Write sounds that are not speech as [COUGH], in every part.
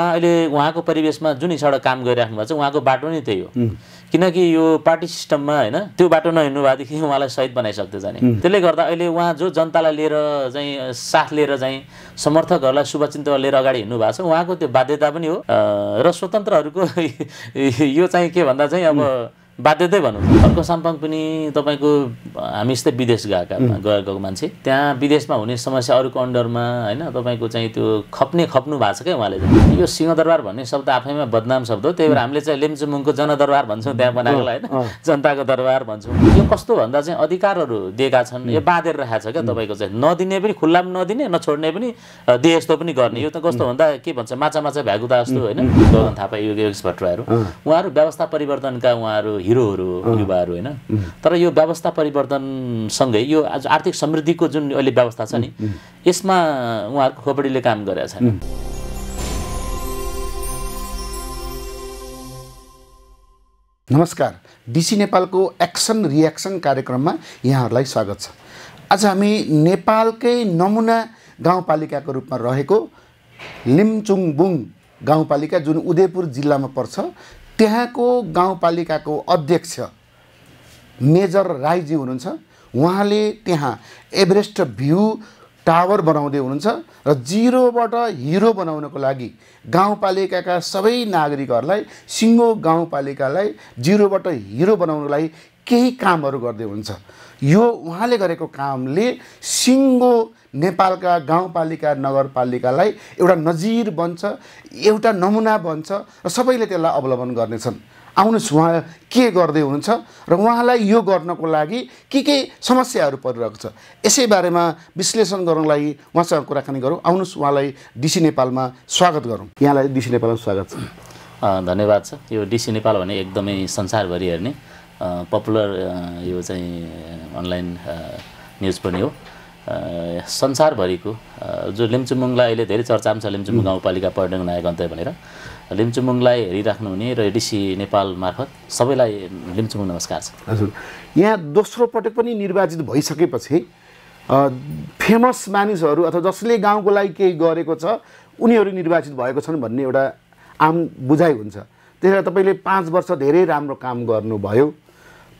अहिले उहाँको परिवेशमा जुन हिसाबबाट काम गरिराख्नु भएको छ उहाँको बाटो नै त्यही हो किनकि यो पार्टी सिस्टममा होइन त्यो बाटो नहिँड्नु भएदेखि उहाँलाई सहित बनाइसक्थ्यो जाने त्यसले गर्दा अहिले उहाँ जो जनतालाई लिएर चाहिँ साथ लिएर चाहिँ समर्थकहरूलाई शुभचिन्तक लिएर अगाडि हिँड्नु भएको छ उहाँको त्यो बाध्यता पनि हो र स्वतन्त्रहरूको [LAUGHS] यो चाहिँ के भन्दा चाहिँ अब बाध्यतै भनौँ अर्को साम्पाङ पनि तपाईँको हामी जस्तै विदेश गएका गएको मान्छे त्यहाँ विदेशमा हुने समस्या अरूको अन्डरमा होइन तपाईँको चाहिँ त्यो खप्ने खप्नु भएको छ क्या उहाँले यो सिंहदरबार भन्ने शब्द आफैमा बदनाम शब्द हो त्यही भएर हामीले चाहिँ लेम्चुमुङको जनदरबार भन्छौँ त्यहाँ बनाएको होइन जनताको दरबार भन्छौँ यो कस्तो भन्दा चाहिँ अधिकारहरू दिएका छन् यो बाँधेर राखेको छ क्या तपाईँको चाहिँ नदिने पनि खुल्ला पनि नदिने नछोड्ने पनि दिए जस्तो पनि गर्ने यो त कस्तो भन्दा के भन्छ माछा माछा भ्यागुता जस्तो होइन गगन थापा योगेश भट्टराईहरू उहाँहरू व्यवस्था परिवर्तनका उहाँहरू हिरोहरू युवाहरू होइन तर यो व्यवस्था परिवर्तनसँगै यो आज आर्थिक समृद्धिको जुन अहिले व्यवस्था छ नि यसमा उहाँहरूको खोपडीले काम गरेका छन् नमस्कार डिसी नेपालको एक्सन रियाक्सन कार्यक्रममा यहाँहरूलाई स्वागत छ आज हामी नेपालकै नमुना गाउँपालिकाको रूपमा रहेको लिमचुङबुङ गाउँपालिका जुन उदयपुर जिल्लामा पर्छ त्यहाँको गाउँपालिकाको अध्यक्ष मेजर राईजी हुनुहुन्छ उहाँले त्यहाँ एभरेस्ट भ्यू टावर बनाउँदै हुनुहुन्छ र जिरोबाट हिरो बनाउनको लागि गाउँपालिकाका सबै नागरिकहरूलाई सिङ्गो गाउँपालिकालाई जिरोबाट हिरो बनाउनको लागि केही कामहरू गर्दै हुनुहुन्छ यो उहाँले गरेको कामले सिङ्गो नेपालका गाउँपालिका नगरपालिकालाई एउटा नजिर बन्छ एउटा नमुना बन्छ र सबैले त्यसलाई अवलम्बन गर्नेछन् आउनुहोस् उहाँ के गर्दै हुनुहुन्छ र उहाँलाई यो गर्नको लागि के के समस्याहरू परिरहेको छ यसै बारेमा विश्लेषण गर्नको लागि उहाँसँग कुराकानी गरौँ आउनुहोस् उहाँलाई डिसी नेपालमा स्वागत गरौँ यहाँलाई डिसी नेपालमा स्वागत छ धन्यवाद छ यो डिसी नेपाल भने एकदमै संसारभरि हेर्ने पपुलर यो चाहिँ अनलाइन न्युज पनि हो संसारभरिको जो लिम्चुमुङलाई अहिले धेरै चर्चामा छ लिम्चुमुङ गाउँपालिका पर्यटन नायक अन्त्य भनेर लिम्चुमुङलाई हेरिराख्नुहुने र डिसी नेपाल मार्फत सबैलाई लिम्चुमुङ नमस्कार छ हजुर यहाँ दोस्रो पटक पनि निर्वाचित भइसकेपछि फेमस मानिसहरू अथवा जसले गाउँको लागि केही गरेको छ उनीहरू निर्वाचित भएको छन् भन्ने एउटा आम बुझाइ हुन्छ त्यसलाई तपाईँले पाँच वर्ष धेरै राम्रो काम गर्नुभयो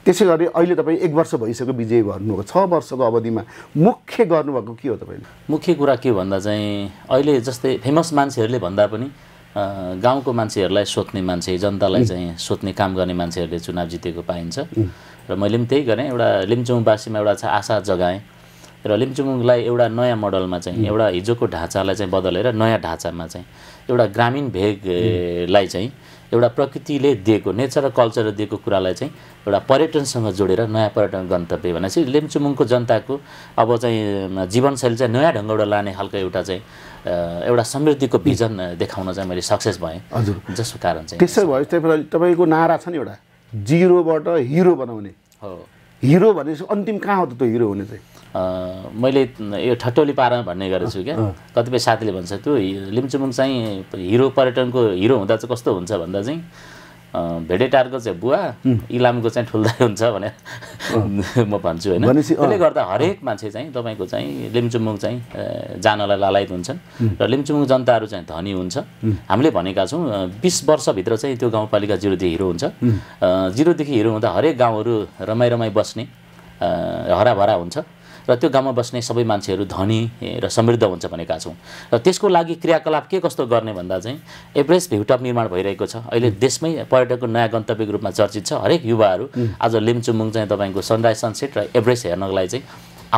त्यसै गरी अहिले तपाईँ एक वर्ष भइसक्यो विजय भन्नुभएको छ वर्षको अवधिमा मुख्य गर्नुभएको के हो तपाईँले मुख्य कुरा के भन्दा चाहिँ अहिले जस्तै फेमस मान्छेहरूले भन्दा पनि गाउँको मान्छेहरूलाई सोध्ने मान्छे जनतालाई चाहिँ सोध्ने काम गर्ने मान्छेहरूले चुनाव जितेको पाइन्छ र मैले पनि त्यही गरेँ एउटा लिम्चुङवासीमा एउटा चाहिँ आशा जगाएँ र लिम्चुङलाई एउटा नयाँ मोडलमा चाहिँ एउटा हिजोको ढाँचालाई चाहिँ बदलेर नयाँ ढाँचामा चाहिँ एउटा ग्रामीण भेगलाई चाहिँ एउटा प्रकृतिले दिएको नेचर र कल्चर दिएको कुरालाई चाहिँ एउटा पर्यटनसँग जोडेर नयाँ पर्यटन गन्तव्य भनेपछि लेम्चुमुङको जनताको अब चाहिँ जीवनशैली चाहिँ नयाँ ढङ्गबाट लाने खालको एउटा चाहिँ एउटा समृद्धिको भिजन देखाउन चाहिँ मैले सक्सेस भएँ हजुर जसको कारण चाहिँ त्यसो भए तपाईँको नारा छ नि एउटा जिरोबाट हिरो बनाउने हो हिरो भनेपछि अन्तिम कहाँ हो त त्यो हिरो हुने चाहिँ मैले यो ठटोली पारामा भन्ने गरेको छु क्या कतिपय साथीले भन्छ त्यो लिम्चुमुङ चाहिँ हिरो पर्यटनको हिरो हुँदा चाहिँ कस्तो हुन्छ भन्दा चाहिँ भेडेटारको चाहिँ बुवा इलामको चाहिँ ठुल्दा हुन्छ भनेर म भन्छु होइन त्यसले गर्दा हरेक मान्छे चाहिँ तपाईँको चाहिँ लिम्चुमुङ चाहिँ जानलाई लालायत हुन्छन् र लिम्चुमुङ जनताहरू चाहिँ धनी हुन्छ हामीले भनेका छौँ बिस वर्षभित्र चाहिँ त्यो गाउँपालिका जिरोदेखि हिरो हुन्छ जिरोदेखि हिरो हुँदा हरेक गाउँहरू रमाइ रमाइ बस्ने हराभरा हुन्छ र त्यो गाउँमा बस्ने सबै मान्छेहरू धनी र समृद्ध हुन्छ भनेका छौँ र त्यसको लागि क्रियाकलाप के कस्तो गर्ने भन्दा चाहिँ एभरेज भ्युटप निर्माण भइरहेको छ अहिले देशमै पर्यटकको नयाँ गन्तव्यको रूपमा चर्चित छ हरेक युवाहरू आज लिम्चुमुङ चाहिँ तपाईँको सनराइज सनसेट र एभरेस्ट हेर्नको लागि चाहिँ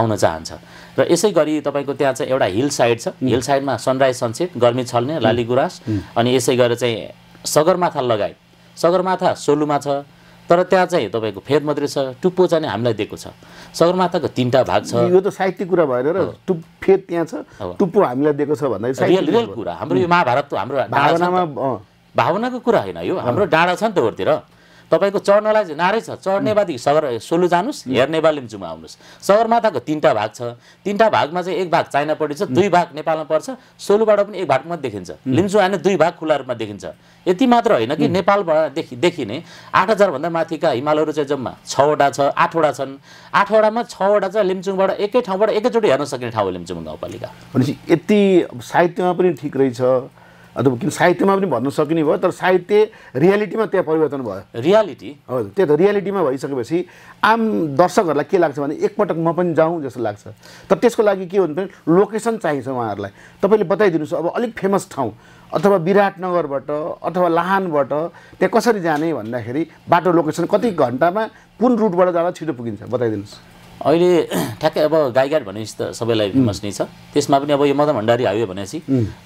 आउन चाहन्छ र यसै गरी तपाईँको त्यहाँ चाहिँ एउटा हिल साइड छ हिल साइडमा सनराइज सनसेट गर्मी छल्ने लाली गुराँस अनि यसै गरेर चाहिँ सगरमाथा लगायत सगरमाथा सोलुमा छ तर त्यहाँ चाहिँ तपाईँको फेद मात्रै छ टुप्पो चाहिँ हामीलाई दिएको छ सगरमाथाको तिनवटा भाग छ यो त साहित्यिक कुरा भएन र टुप फेद त्यहाँ छ टुप्पो हामीलाई दिएको छ भन्दा रियल रियल कुरा हाम्रो यो महाभारत हाम्रो भावनामा भावनाको कुरा होइन यो हाम्रो डाँडा छ नि त होतिर तपाईँको चढ्नलाई चाहिँ नारै छ चढ्नेवादी सगर सोलु जानुहोस् बा लिम्चुमा आउनुहोस् सगरमाथाको तिनवटा भाग छ तिनवटा भागमा चाहिँ एक भाग चाइनापट्टि छ दुई भाग नेपालमा पर्छ सोलुबाट पनि एक भाग मात्रै देखिन्छ लिम्चु आएन दुई भाग खुला रूपमा देखिन्छ यति मात्र होइन कि नेपालबाट देखि देखिने आठ हजारभन्दा माथिका हिमालहरू चाहिँ जम्मा छवटा छ आठवटा छन् आठवटामा छवटा चाहिँ लिम्चुङबाट एकै ठाउँबाट एकैचोटि हेर्न सक्ने ठाउँ हो लिम्चुङ गाउँपालिका भनेपछि यति साहित्यमा पनि ठिक रहेछ अथवा किन साहित्यमा पनि भन्न सकिने भयो तर साहित्य रियालिटीमा त्यहाँ परिवर्तन भयो रियालिटी हजुर त्यही त रियालिटीमा भइसकेपछि आम दर्शकहरूलाई के लाग्छ भने एकपटक म पनि जाउँ जस्तो लाग्छ तर त्यसको लागि के भन्नु भने लोकेसन चाहिन्छ उहाँहरूलाई तपाईँले बताइदिनुहोस् अब अलिक फेमस ठाउँ अथवा विराटनगरबाट अथवा लाहानबाट त्यहाँ कसरी जाने भन्दाखेरि बाटो लोकेसन कति घन्टामा कुन रुटबाट जाँदा छिटो पुगिन्छ बताइदिनुहोस् अहिले [CLEARS THROAT] ठ्याक्कै अब गाईघाट भनेपछि त सबैलाई फेमस नै छ त्यसमा पनि अब यो मदन भण्डारी हाइवे भनेपछि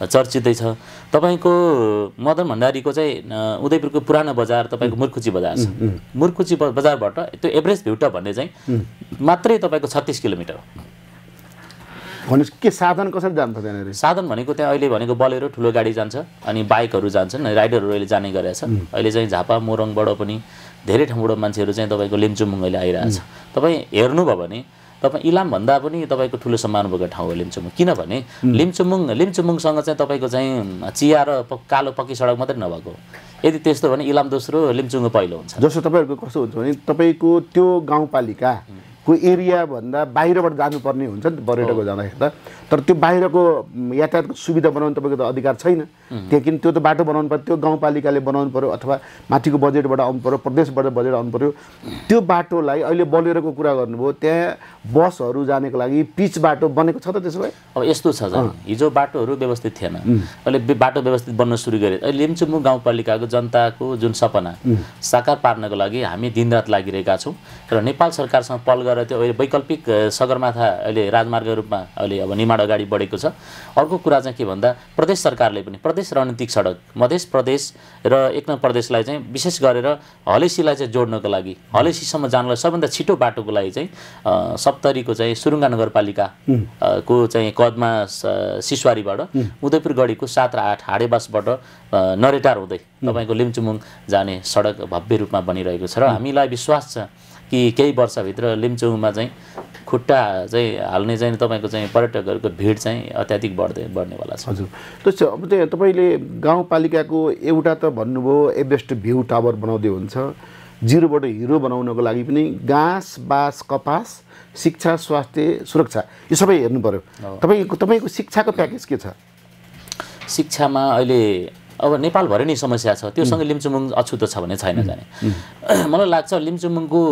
चर्चितै छ तपाईँको मदन भण्डारीको चाहिँ उदयपुरको पुरानो बजार तपाईँको मुर्खुची बजार छ मुर्खुची बजारबाट त्यो एभरेज भ्युट भन्ने चाहिँ मात्रै तपाईँको छत्तिस किलोमिटर हो के साधन कसरी जान्छ त्यहाँनिर साधन भनेको त्यहाँ अहिले भनेको बलेरो ठुलो गाडी जान्छ अनि बाइकहरू जान्छन् राइडरहरू अहिले जाने गरेका अहिले चाहिँ झापा मोरङबाट पनि धेरै ठाउँबाट मान्छेहरू चाहिँ तपाईँको लिम्चुमुङ अहिले आइरहेको छ तपाईँ हेर्नुभयो भने तपाईँ इलामभन्दा पनि तपाईँको ठुलो सम्मान भएको ठाउँ हो लिम्चुमुङ किनभने लिम्चुमुङ लिम्चुमुङसँग चाहिँ तपाईँको चाहिँ चिया र कालो पक्की सडक मात्रै नभएको यदि त्यस्तो भने इलाम दोस्रो लिम्चुङ पहिलो हुन्छ जस्तो तपाईँहरूको कस्तो हुन्छ भने तपाईँको त्यो गाउँपालिका को एरियाभन्दा बाहिरबाट जानुपर्ने हुन्छ नि त पर्यटकहरू जाँदाखेरि त तर त्यो बाहिरको यातायातको सुविधा बनाउनु तपाईँको त अधिकार छैन त्यहाँदेखि त्यो त बाटो बनाउनु पर्यो त्यो गाउँपालिकाले बनाउनु पऱ्यो अथवा माथिको बजेटबाट आउनु पऱ्यो प्रदेशबाट बजेट आउनु पऱ्यो त्यो बाटोलाई अहिले बलेरोको कुरा गर्नुभयो त्यहाँ बसहरू जानेको लागि पिच बाटो बनेको छ त त्यसो भए अब यस्तो छ हिजो बाटोहरू व्यवस्थित थिएन अहिले बाटो व्यवस्थित बन्न सुरु गरे अहिले लिम्चुमु गाउँपालिकाको जनताको जुन सपना साकार पार्नको लागि हामी दिनरात लागिरहेका छौँ र नेपाल सरकारसँग पल गरेर र त्यो अहिले वैकल्पिक सगरमाथा अहिले राजमार्ग रूपमा अहिले अब निर्माण अगाडि बढेको छ अर्को कुरा चाहिँ के भन्दा प्रदेश सरकारले पनि प्रदेश रणनीतिक सडक मध्य प्रदेश र एक नम्बर प्रदेशलाई चाहिँ विशेष गरेर हलेसीलाई चाहिँ जोड्नको लागि हलेसीसम्म जानलाई सबभन्दा छिटो बाटोको लागि चाहिँ सप्तरीको चाहिँ सुरुङ्गा नगरपालिका को चाहिँ कदमा सिसवारीबाट उदयपुर गढीको सात र आठ हाडेबासबाट नरेटार हुँदै तपाईँको लिम्चुमुङ जाने सडक भव्य रूपमा बनिरहेको छ र हामीलाई विश्वास छ कि केही वर्षभित्र लिम्चुङमा चाहिँ खुट्टा चाहिँ हाल्ने चाहिँ तपाईँको चाहिँ पर्यटकहरूको भिड चाहिँ अत्याधिक बढ्दै बढ्नेवाला छ हजुर त्यसो अब त्यो तपाईँले गाउँपालिकाको एउटा त भन्नुभयो एभरेस्ट भ्यू टावर बनाउँदै हुन्छ जिरोबाट हिरो बनाउनको लागि पनि घाँस बाँस कपास शिक्षा स्वास्थ्य सुरक्षा यो सबै हेर्नु पऱ्यो तपाईँको तपाईँको शिक्षाको प्याकेज के छ शिक्षामा अहिले अब नेपालभरि नै समस्या छ त्योसँग लिम्चुमुङ अछुतो छ भने छैन जाने [CLEARS THROAT] मलाई लाग्छ लिम्चुमुङको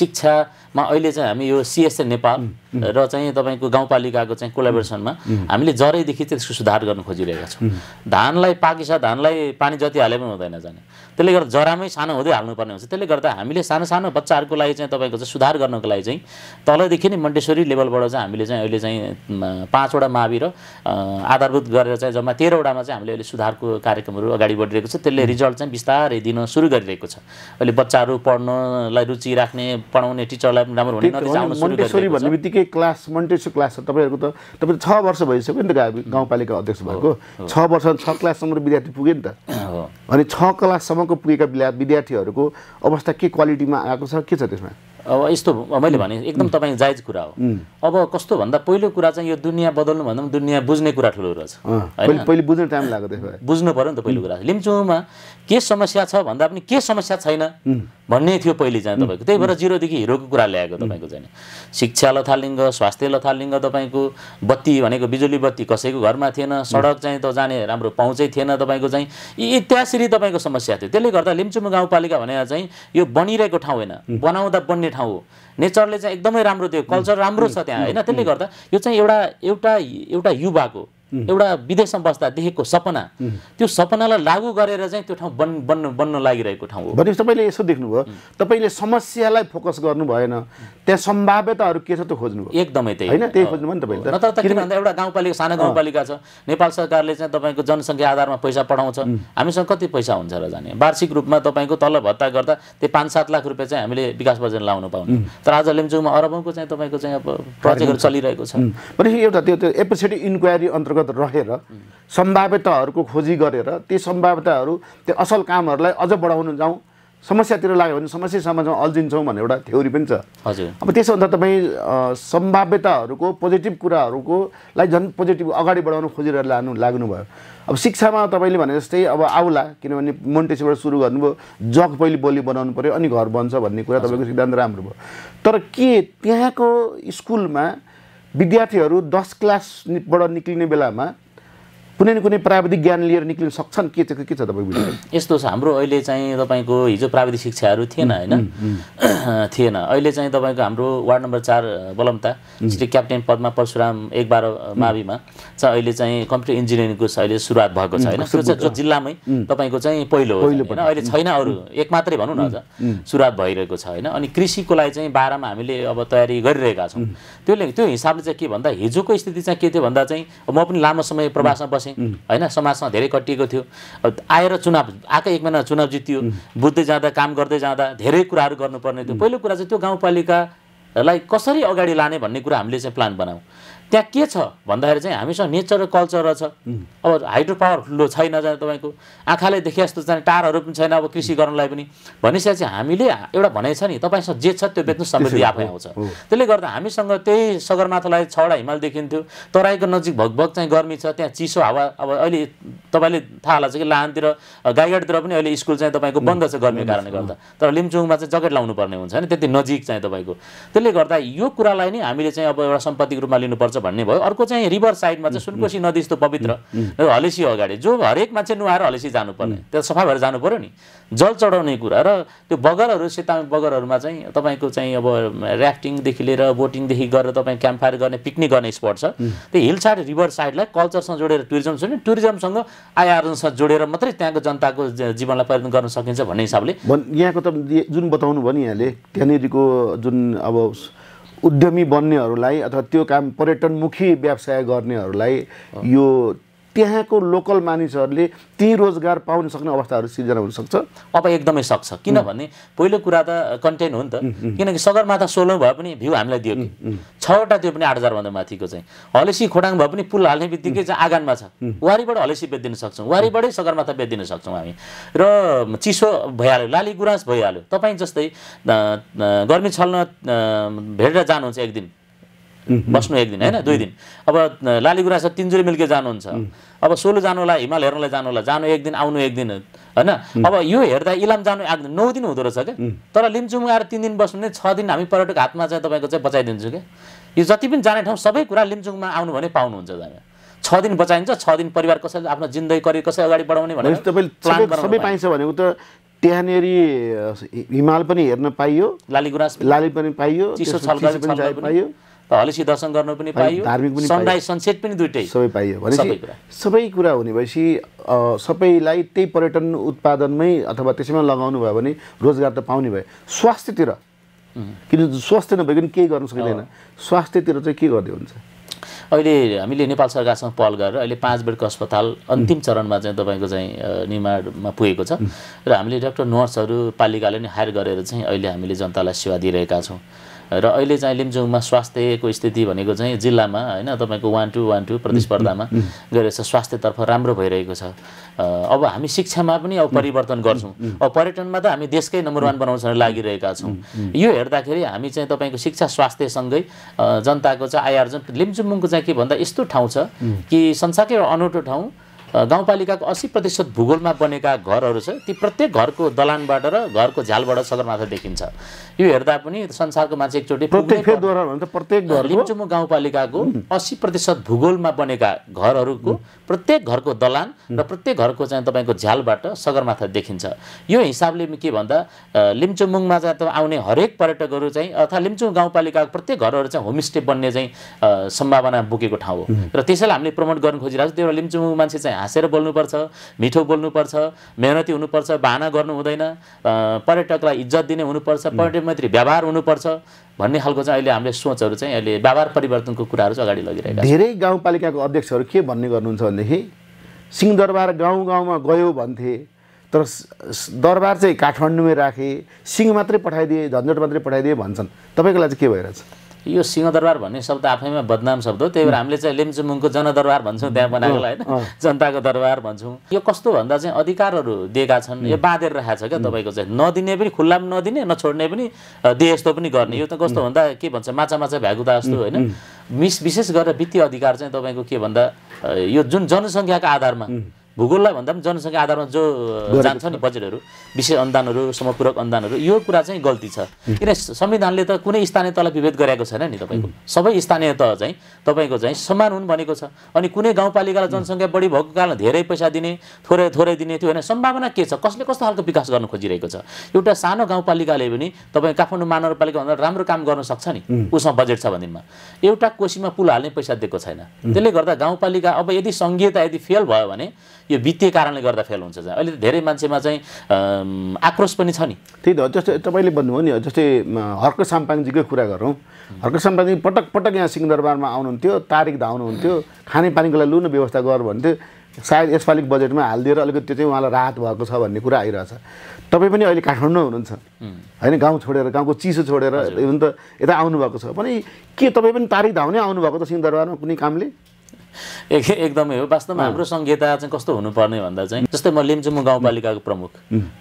शिक्षामा अहिले चाहिँ हामी यो सिएसए नेपाल र चाहिँ तपाईँको गाउँपालिकाको चाहिँ कोलाबोरेसनमा हामीले जरैदेखि चाहिँ त्यसको सुधार गर्न खोजिरहेका छौँ धानलाई पाकिसा धानलाई पानी जति हाले पनि हुँदैन जाने त्यसले गर्दा जरामै सानो हुँदै हाल्नुपर्ने हुन्छ त्यसले गर्दा हामीले सानो सानो बच्चाहरूको लागि चाहिँ तपाईँको चाहिँ सुधार गर्नको लागि चाहिँ तलदेखि नै मण्डेश्वरी लेभलबाट चाहिँ हामीले चाहिँ अहिले चाहिँ पाँचवटा मावि र आधारभूत गरेर चाहिँ जम्मा तेह्रवटामा चाहिँ हामीले अहिले सुधारको कार्यक्रमहरू अगाडि बढिरहेको छ त्यसले रिजल्ट चाहिँ बिस्तारै दिन सुरु गरिरहेको छ अहिले बच्चाहरू पढ्नलाई रुचि राख्ने पढाउने टिचरलाई पनि राम्रो हुने नतिजा आउन सुरु गरिरहेको छ क्लास मन्टेसो क्लास छ तपाईँहरूको त तपाईँ छ वर्ष भइसक्यो नि त गाउँपालिका अध्यक्ष भएको छ वर्ष छ क्लाससम्म विद्यार्थी पुग्यो नि त अनि छ क्लाससम्मको पुगेका विद्यार्थीहरूको अवस्था के क्वालिटीमा आएको छ के छ त्यसमा अब यस्तो मैले भने एकदम तपाईँ जायज कुरा हो अब कस्तो भन्दा पहिलो कुरा चाहिँ यो दुनियाँ बदल्नु भन्दा पनि दुनियाँ बुझ्ने कुरा ठुलो रहेछ होइन टाइम लाग्यो बुझ्नु पऱ्यो नि त पहिलो कुरा लिम्चुमा के समस्या छ भन्दा पनि के समस्या छैन भन्ने थियो पहिले चाहिँ तपाईँको त्यही भएर जिरोदेखि हिरोको कुरा ल्याएको तपाईँको चाहिँ शिक्षा लथालिङ्ग स्वास्थ्य लथालिङ्ग तपाईँको बत्ती भनेको बिजुली बत्ती कसैको घरमा थिएन सडक चाहिँ त जाने राम्रो पाउँचै थिएन तपाईँको चाहिँ यी त्यसरी तपाईँको समस्या थियो त्यसले गर्दा लिम्चुमा गाउँपालिका भनेर चाहिँ यो बनिरहेको ठाउँ होइन बनाउँदा बन्ने ठाउँ हो नेचरले चाहिँ एकदमै राम्रो थियो कल्चर राम्रो छ त्यहाँ होइन त्यसले गर्दा यो चाहिँ एउटा एउटा एउटा युवाको एउटा विदेशमा बस्दा देखेको सपना त्यो सपनालाई लागू गरेर चाहिँ त्यो ठाउँ बन् बन्न बन्न लागिरहेको ठाउँ हो भनेपछि तपाईँले यसो देख्नुभयो तपाईँले समस्यालाई फोकस गर्नु भएन त्यहाँ सम्भाव्यताहरू के छ त्यो खोज्नुभयो एकदमै त्यही होइन त्यही खोज्नुभयो नि तपाईँले नत्र त किन भन्दा एउटा गाउँपालिका सानो गाउँपालिका छ नेपाल सरकारले चाहिँ तपाईँको जनसङ्ख्या आधारमा पैसा पठाउँछ हामीसँग कति पैसा हुन्छ र जाने वार्षिक रूपमा तपाईँको तल भत्ता गर्दा त्यो पाँच सात लाख रुपियाँ चाहिँ हामीले विकास बजेट लाउनु पाउने तर आज लेम्चुङमा अरबौँको चाहिँ तपाईँको चाहिँ अब प्रोजेक्टहरू चलिरहेको छ भनेपछि एउटा त्यो एप्रिसिएटिभ इन्क्वायरी अन्तर्गत अन्तर्गत रहेर सम्भाव्यताहरूको खोजी गरेर ती सम्भाव्यताहरू त्यो असल कामहरूलाई अझ बढाउन जाउँ समस्यातिर लाग्यो भने समस्यासम्म जाउँ अल्झिन्छौँ भन्ने एउटा थ्योरी पनि छ हजुर अब त्यसो त्यसोभन्दा तपाईँ सम्भाव्यताहरूको पोजिटिभ कुराहरूको लाई झन् पोजिटिभ अगाडि बढाउन खोजेर लानु लाग्नुभयो अब शिक्षामा तपाईँले भने जस्तै अब आउला किनभने मोन्टेसीबाट सुरु गर्नुभयो जग पहिले बोली बनाउनु पऱ्यो अनि घर बन्छ भन्ने कुरा तपाईँको सिद्धान्त राम्रो भयो तर के त्यहाँको स्कुलमा विद्यार्थीहरू दस क्लासबाट निक्लिने बेलामा कुनै न कुनै प्राविधिक ज्ञान लिएर निक्लिन सक्छन् के चाहिँ के छ तपाईँको यस्तो छ हाम्रो अहिले चाहिँ तपाईँको हिजो प्राविधिक शिक्षाहरू थिएन होइन [CLEARS THROAT] थिएन अहिले चाहिँ तपाईँको हाम्रो वार्ड नम्बर चार बलम्ता श्री क्याप्टेन पदमा परशुराम एक बाह्र माविमा चाहिँ अहिले चाहिँ कम्प्युटर इन्जिनियरिङको अहिले सुरुवात भएको छ होइन जो जिल्लामै तपाईँको चाहिँ पहिलो होइन अहिले छैन अरू एक मात्रै भनौँ न सुरुवात भइरहेको छ होइन अनि कृषिको लागि चाहिँ बाह्रमा हामीले अब तयारी गरिरहेका छौँ त्यसले त्यो हिसाबले चाहिँ के भन्दा हिजोको स्थिति चाहिँ के थियो भन्दा चाहिँ म पनि लामो समय प्रवासमा बसेँ चाहिँ होइन समाजसँग धेरै कटिएको थियो आएर चुनाव आएकै एक महिना चुनाव जित्यो बुझ्दै जाँदा काम गर्दै जाँदा धेरै कुराहरू गर्नुपर्ने थियो पहिलो कुरा चाहिँ त्यो गाउँपालिकालाई कसरी अगाडि लाने भन्ने कुरा हामीले चाहिँ प्लान बनाऊ त्यहाँ के छ भन्दाखेरि चाहिँ हामीसँग नेचर र कल्चर छ अब हाइड्रो पावर ठुलो छैन जाने तपाईँको आँखाले देखे जस्तो जाने टारहरू पनि छैन अब कृषि गर्नलाई पनि भनेपछि चाहिँ हामीले एउटा भनाइ छ नि तपाईँसँग जे छ त्यो बेच्नु समृद्धि आफै आउँछ त्यसले गर्दा हामीसँग त्यही सगरमाथालाई छवटा हिमाल देखिन्थ्यो तराईको नजिक भगभग चाहिँ गर्मी छ त्यहाँ चिसो हावा अब अहिले तपाईँले थाहा होला कि लाहानतिर गाईघाटतिर पनि अहिले स्कुल चाहिँ तपाईँको बन्द छ गर्मीको कारणले गर्दा तर लिम्चुङमा चाहिँ जकेट लाउनु पर्ने हुन्छ नि त्यति नजिक चाहिँ तपाईँको त्यसले गर्दा यो कुरालाई नै हामीले चाहिँ अब एउटा सम्पत्तिको रूपमा लिनुपर्छ भन्ने भयो अर्को चाहिँ रिभर साइडमा चाहिँ सुनकोसी नदी जस्तो पवित्र हलेसी अगाडि जो हरेक मान्छे नुहाएर हलेसी जानुपर्ने त्यो सफा भएर जानु पऱ्यो नि जल चढाउने कुरा र त्यो बगरहरू सेता बगरहरूमा चाहिँ तपाईँको चाहिँ अब ऱ्याफ्टिङदेखि लिएर बोटिङदेखि गरेर तपाईँ क्याम्प फायर गर्ने पिकनिक गर्ने स्पट छ त्यो हिल साइड रिभर साइडलाई कल्चरसँग जोडेर टुरिज्म छ टुरिज्मसँग आयआर्जनसँग जोडेर मात्रै त्यहाँको जनताको जीवनलाई परिवर्तन गर्न सकिन्छ भन्ने हिसाबले यहाँको त जुन बताउनु भयो नि यहाँले त्यहाँनिरको जुन अब उद्यमी बन्नेहरूलाई अथवा त्यो काम पर्यटनमुखी व्यवसाय गर्नेहरूलाई यो त्यहाँको लोकल मानिसहरूले ती रोजगार पाउन सक्ने अवस्थाहरू सिर्जना हुनसक्छ अब एकदमै सक्छ किनभने पहिलो कुरा त कन्टेन्ट हो नि त किनकि सगरमाथा सोह्रौँ भए पनि भ्यू हामीलाई दियो कि छवटा त्यो पनि आठ हजारभन्दा माथिको चाहिँ हलेसी खोटाङ भए पनि पुल हाल्ने बित्तिकै चाहिँ आँगनमा छ वारीबाट हलेसी बेचिदिन सक्छौँ वारीबाटै सगरमाथा बेचिदिन सक्छौँ हामी र चिसो भइहाल्यो लाली गुराँस भइहाल्यो तपाईँ जस्तै गर्मी छल्न भेटेर जानुहुन्छ एक दिन Mhm. बस्नु एक दिन होइन mhm. दुई दिन अब लाली गुराँस तिनजुरी मिल्के जानुहुन्छ mhm. अब सोलु होला हिमाल हेर्नलाई होला जानु एक दिन आउनु एक दिन होइन अब यो हेर्दा इलाम जानु आएको नौ दिन हुँदो रहेछ क्या तर लिम्चुङ आएर तिन दिन बस्नु नै छ दिन हामी पर्यटक हातमा चाहिँ तपाईँको चाहिँ बचाइदिन्छु क्या यो जति पनि जाने ठाउँ सबै कुरा लिम्चुङमा आउनु भने पाउनुहुन्छ तपाईँ छ दिन बचाइन्छ छ दिन परिवार कसैले आफ्नो जिन्दगी करियर कसरी अगाडि बढाउने भनेर सबै पाइन्छ भनेको त त्यहाँनिर हिमाल पनि हेर्न पाइयो लाली गुराँस लाली पनि पाइयो चिसो पाइयो हलेसी दर्शन गर्नु पनि पाइयो धार्मिक पनि सनराइज सनसेट पनि दुइटै सबै पाइयो भने सबै कुरा हुने भएपछि सबैलाई त्यही पर्यटन उत्पादनमै अथवा त्यसैमा लगाउनु भयो भने रोजगार त पाउने भयो स्वास्थ्यतिर किन स्वास्थ्य नभए पनि केही गर्नु सकिँदैन स्वास्थ्यतिर चाहिँ के गर्दै हुन्छ अहिले हामीले नेपाल सरकारसँग पहल गरेर अहिले पाँच बेडको अस्पताल अन्तिम चरणमा चाहिँ तपाईँको चाहिँ निर्माणमा पुगेको छ र हामीले डाक्टर नर्सहरू पालिकाले नै हायर गरेर चाहिँ अहिले हामीले जनतालाई सेवा दिइरहेका छौँ र अहिले चाहिँ लिम्जुङमा स्वास्थ्यको स्थिति भनेको चाहिँ जिल्लामा होइन तपाईँको वान टू वान टू प्रतिस्पर्धामा गएर स्वास्थ्यतर्फ राम्रो भइरहेको छ अब हामी शिक्षामा पनि अब परिवर्तन गर्छौँ अब पर्यटनमा त हामी देशकै नम्बर वान बनाउँछ लागिरहेका छौँ यो हेर्दाखेरि हामी चाहिँ तपाईँको शिक्षा स्वास्थ्यसँगै जनताको चाहिँ आयार्जन लिम्चुमुङको चाहिँ के भन्दा यस्तो ठाउँ छ कि संसारकै एउटा अनौठो ठाउँ गाउँपालिकाको अस्सी प्रतिशत भूगोलमा बनेका घरहरू छ ती प्रत्येक घरको दलानबाट र घरको झ्यालबाट सगरमाथा देखिन्छ यो हेर्दा पनि संसारको मान्छे एकचोटि लिम्चुमु गाउँपालिकाको अस्सी प्रतिशत भूगोलमा बनेका घरहरूको प्रत्येक घरको दलान र प्रत्येक घरको चाहिँ तपाईँको झ्यालबाट सगरमाथा देखिन्छ यो हिसाबले के भन्दा लिम्चुमुङमा चाहिँ त आउने हरेक पर्यटकहरू चाहिँ अथवा लिम्चुङ गाउँपालिकाको प्रत्येक घरहरू चाहिँ होमस्टे बन्ने चाहिँ सम्भावना बोकेको ठाउँ हो र त्यसैलाई हामीले प्रमोट गर्न खोजिरहेको छ त्यो एउटा लिम्चुमुङ मान्छे चाहिँ हाँसेर बोल्नुपर्छ मिठो बोल्नुपर्छ मेहनती हुनुपर्छ भाना गर्नु हुँदैन पर्यटकलाई इज्जत दिने हुनुपर्छ पर्यटक मैत्री व्यवहार हुनुपर्छ भन्ने खालको चाहिँ अहिले हामीले सोचहरू चाहिँ अहिले व्यवहार परिवर्तनको कुराहरू चाहिँ अगाडि लगिरहेको धेरै गाउँपालिकाको अध्यक्षहरू के भन्ने गर्नुहुन्छ भनेदेखि सिंहदरबार गाउँ गाउँमा गयो भन्थे तर दरबार चाहिँ काठमाडौँमै राखे सिंह मात्रै पठाइदिए झन्झट मात्रै पठाइदिए भन्छन् तपाईँको लागि चाहिँ के भइरहेछ यो सिंहदरबार भन्ने शब्द आफैमा बदनाम शब्द हो त्यही भएर हामीले चाहिँ लेम्चुमुङको जनदरबार भन्छौँ त्यहाँ बनाएकोलाई होइन जनताको दरबार भन्छौँ यो कस्तो भन्दा चाहिँ अधिकारहरू दिएका छन् यो बाँधेर राखेको छ क्या तपाईँको चाहिँ नदिने पनि खुल्ला पनि नदिने नछोड्ने पनि दिए जस्तो पनि गर्ने यो त कस्तो भन्दा के भन्छ माछा माछा भ्यागुता जस्तो होइन मिस विशेष गरेर वित्तीय अधिकार चाहिँ तपाईँको के भन्दा यो जुन जनसङ्ख्याको आधारमा भूगोललाई भन्दा पनि जनसङ्ख्या आधारमा जो जान्छ नि बजेटहरू विशेष अनुदानहरू समपूरक अनुदानहरू यो कुरा चाहिँ गल्ती छ किन संविधानले त कुनै स्थानीय तहलाई विभेद गरेको छैन नि तपाईँको सबै स्थानीय तह चाहिँ तपाईँको चाहिँ समान हुन् भनेको छ अनि कुनै गाउँपालिकालाई जनसङ्ख्या बढी भएको कारण धेरै पैसा दिने थोरै थोरै दिने त्यो होइन सम्भावना के छ कसले कस्तो खालको विकास गर्न खोजिरहेको छ एउटा सानो गाउँपालिकाले पनि तपाईँ काठमाडौँ महानगरपालिकाभन्दा राम्रो काम गर्न सक्छ नि उसमा बजेट छ भनेमा एउटा कोसीमा पुल हाल्ने पैसा दिएको छैन त्यसले गर्दा गाउँपालिका अब यदि सङ्घीयता यदि फेल भयो भने यो वित्तीय कारणले गर्दा फेल हुन्छ अहिले धेरै मान्छेमा चाहिँ आक्रोश पनि छ नि त्यही त जस्तै तपाईँले भन्नुभयो नि जस्तै हर्क साम्पाङजीकै कुरा गरौँ हर्क साम्पाङजी पटक पटक यहाँ सिंहदरबारमा आउनुहुन्थ्यो तारिक धाउनुहुन्थ्यो खानेपानीको लागि लुन व्यवस्था गर भन्थ्यो सायद यसपालिको बजेटमा हालिदिएर अलिकति त्यो चाहिँ उहाँलाई राहत भएको छ भन्ने कुरा आइरहेछ तपाईँ पनि अहिले काठमाडौँ हुनुहुन्छ होइन गाउँ छोडेर गाउँको चिसो छोडेर हुन त यता आउनुभएको छ भने के तपाईँ पनि तारिक धाउनै आउनुभएको त सिंहदरबारमा कुनै कामले [LAUGHS] एक एकदमै हो वास्तवमा हाम्रो सङ्घीयता चाहिँ कस्तो हुनुपर्ने भन्दा चाहिँ जस्तै म लिम्चुमु गाउँपालिकाको प्रमुख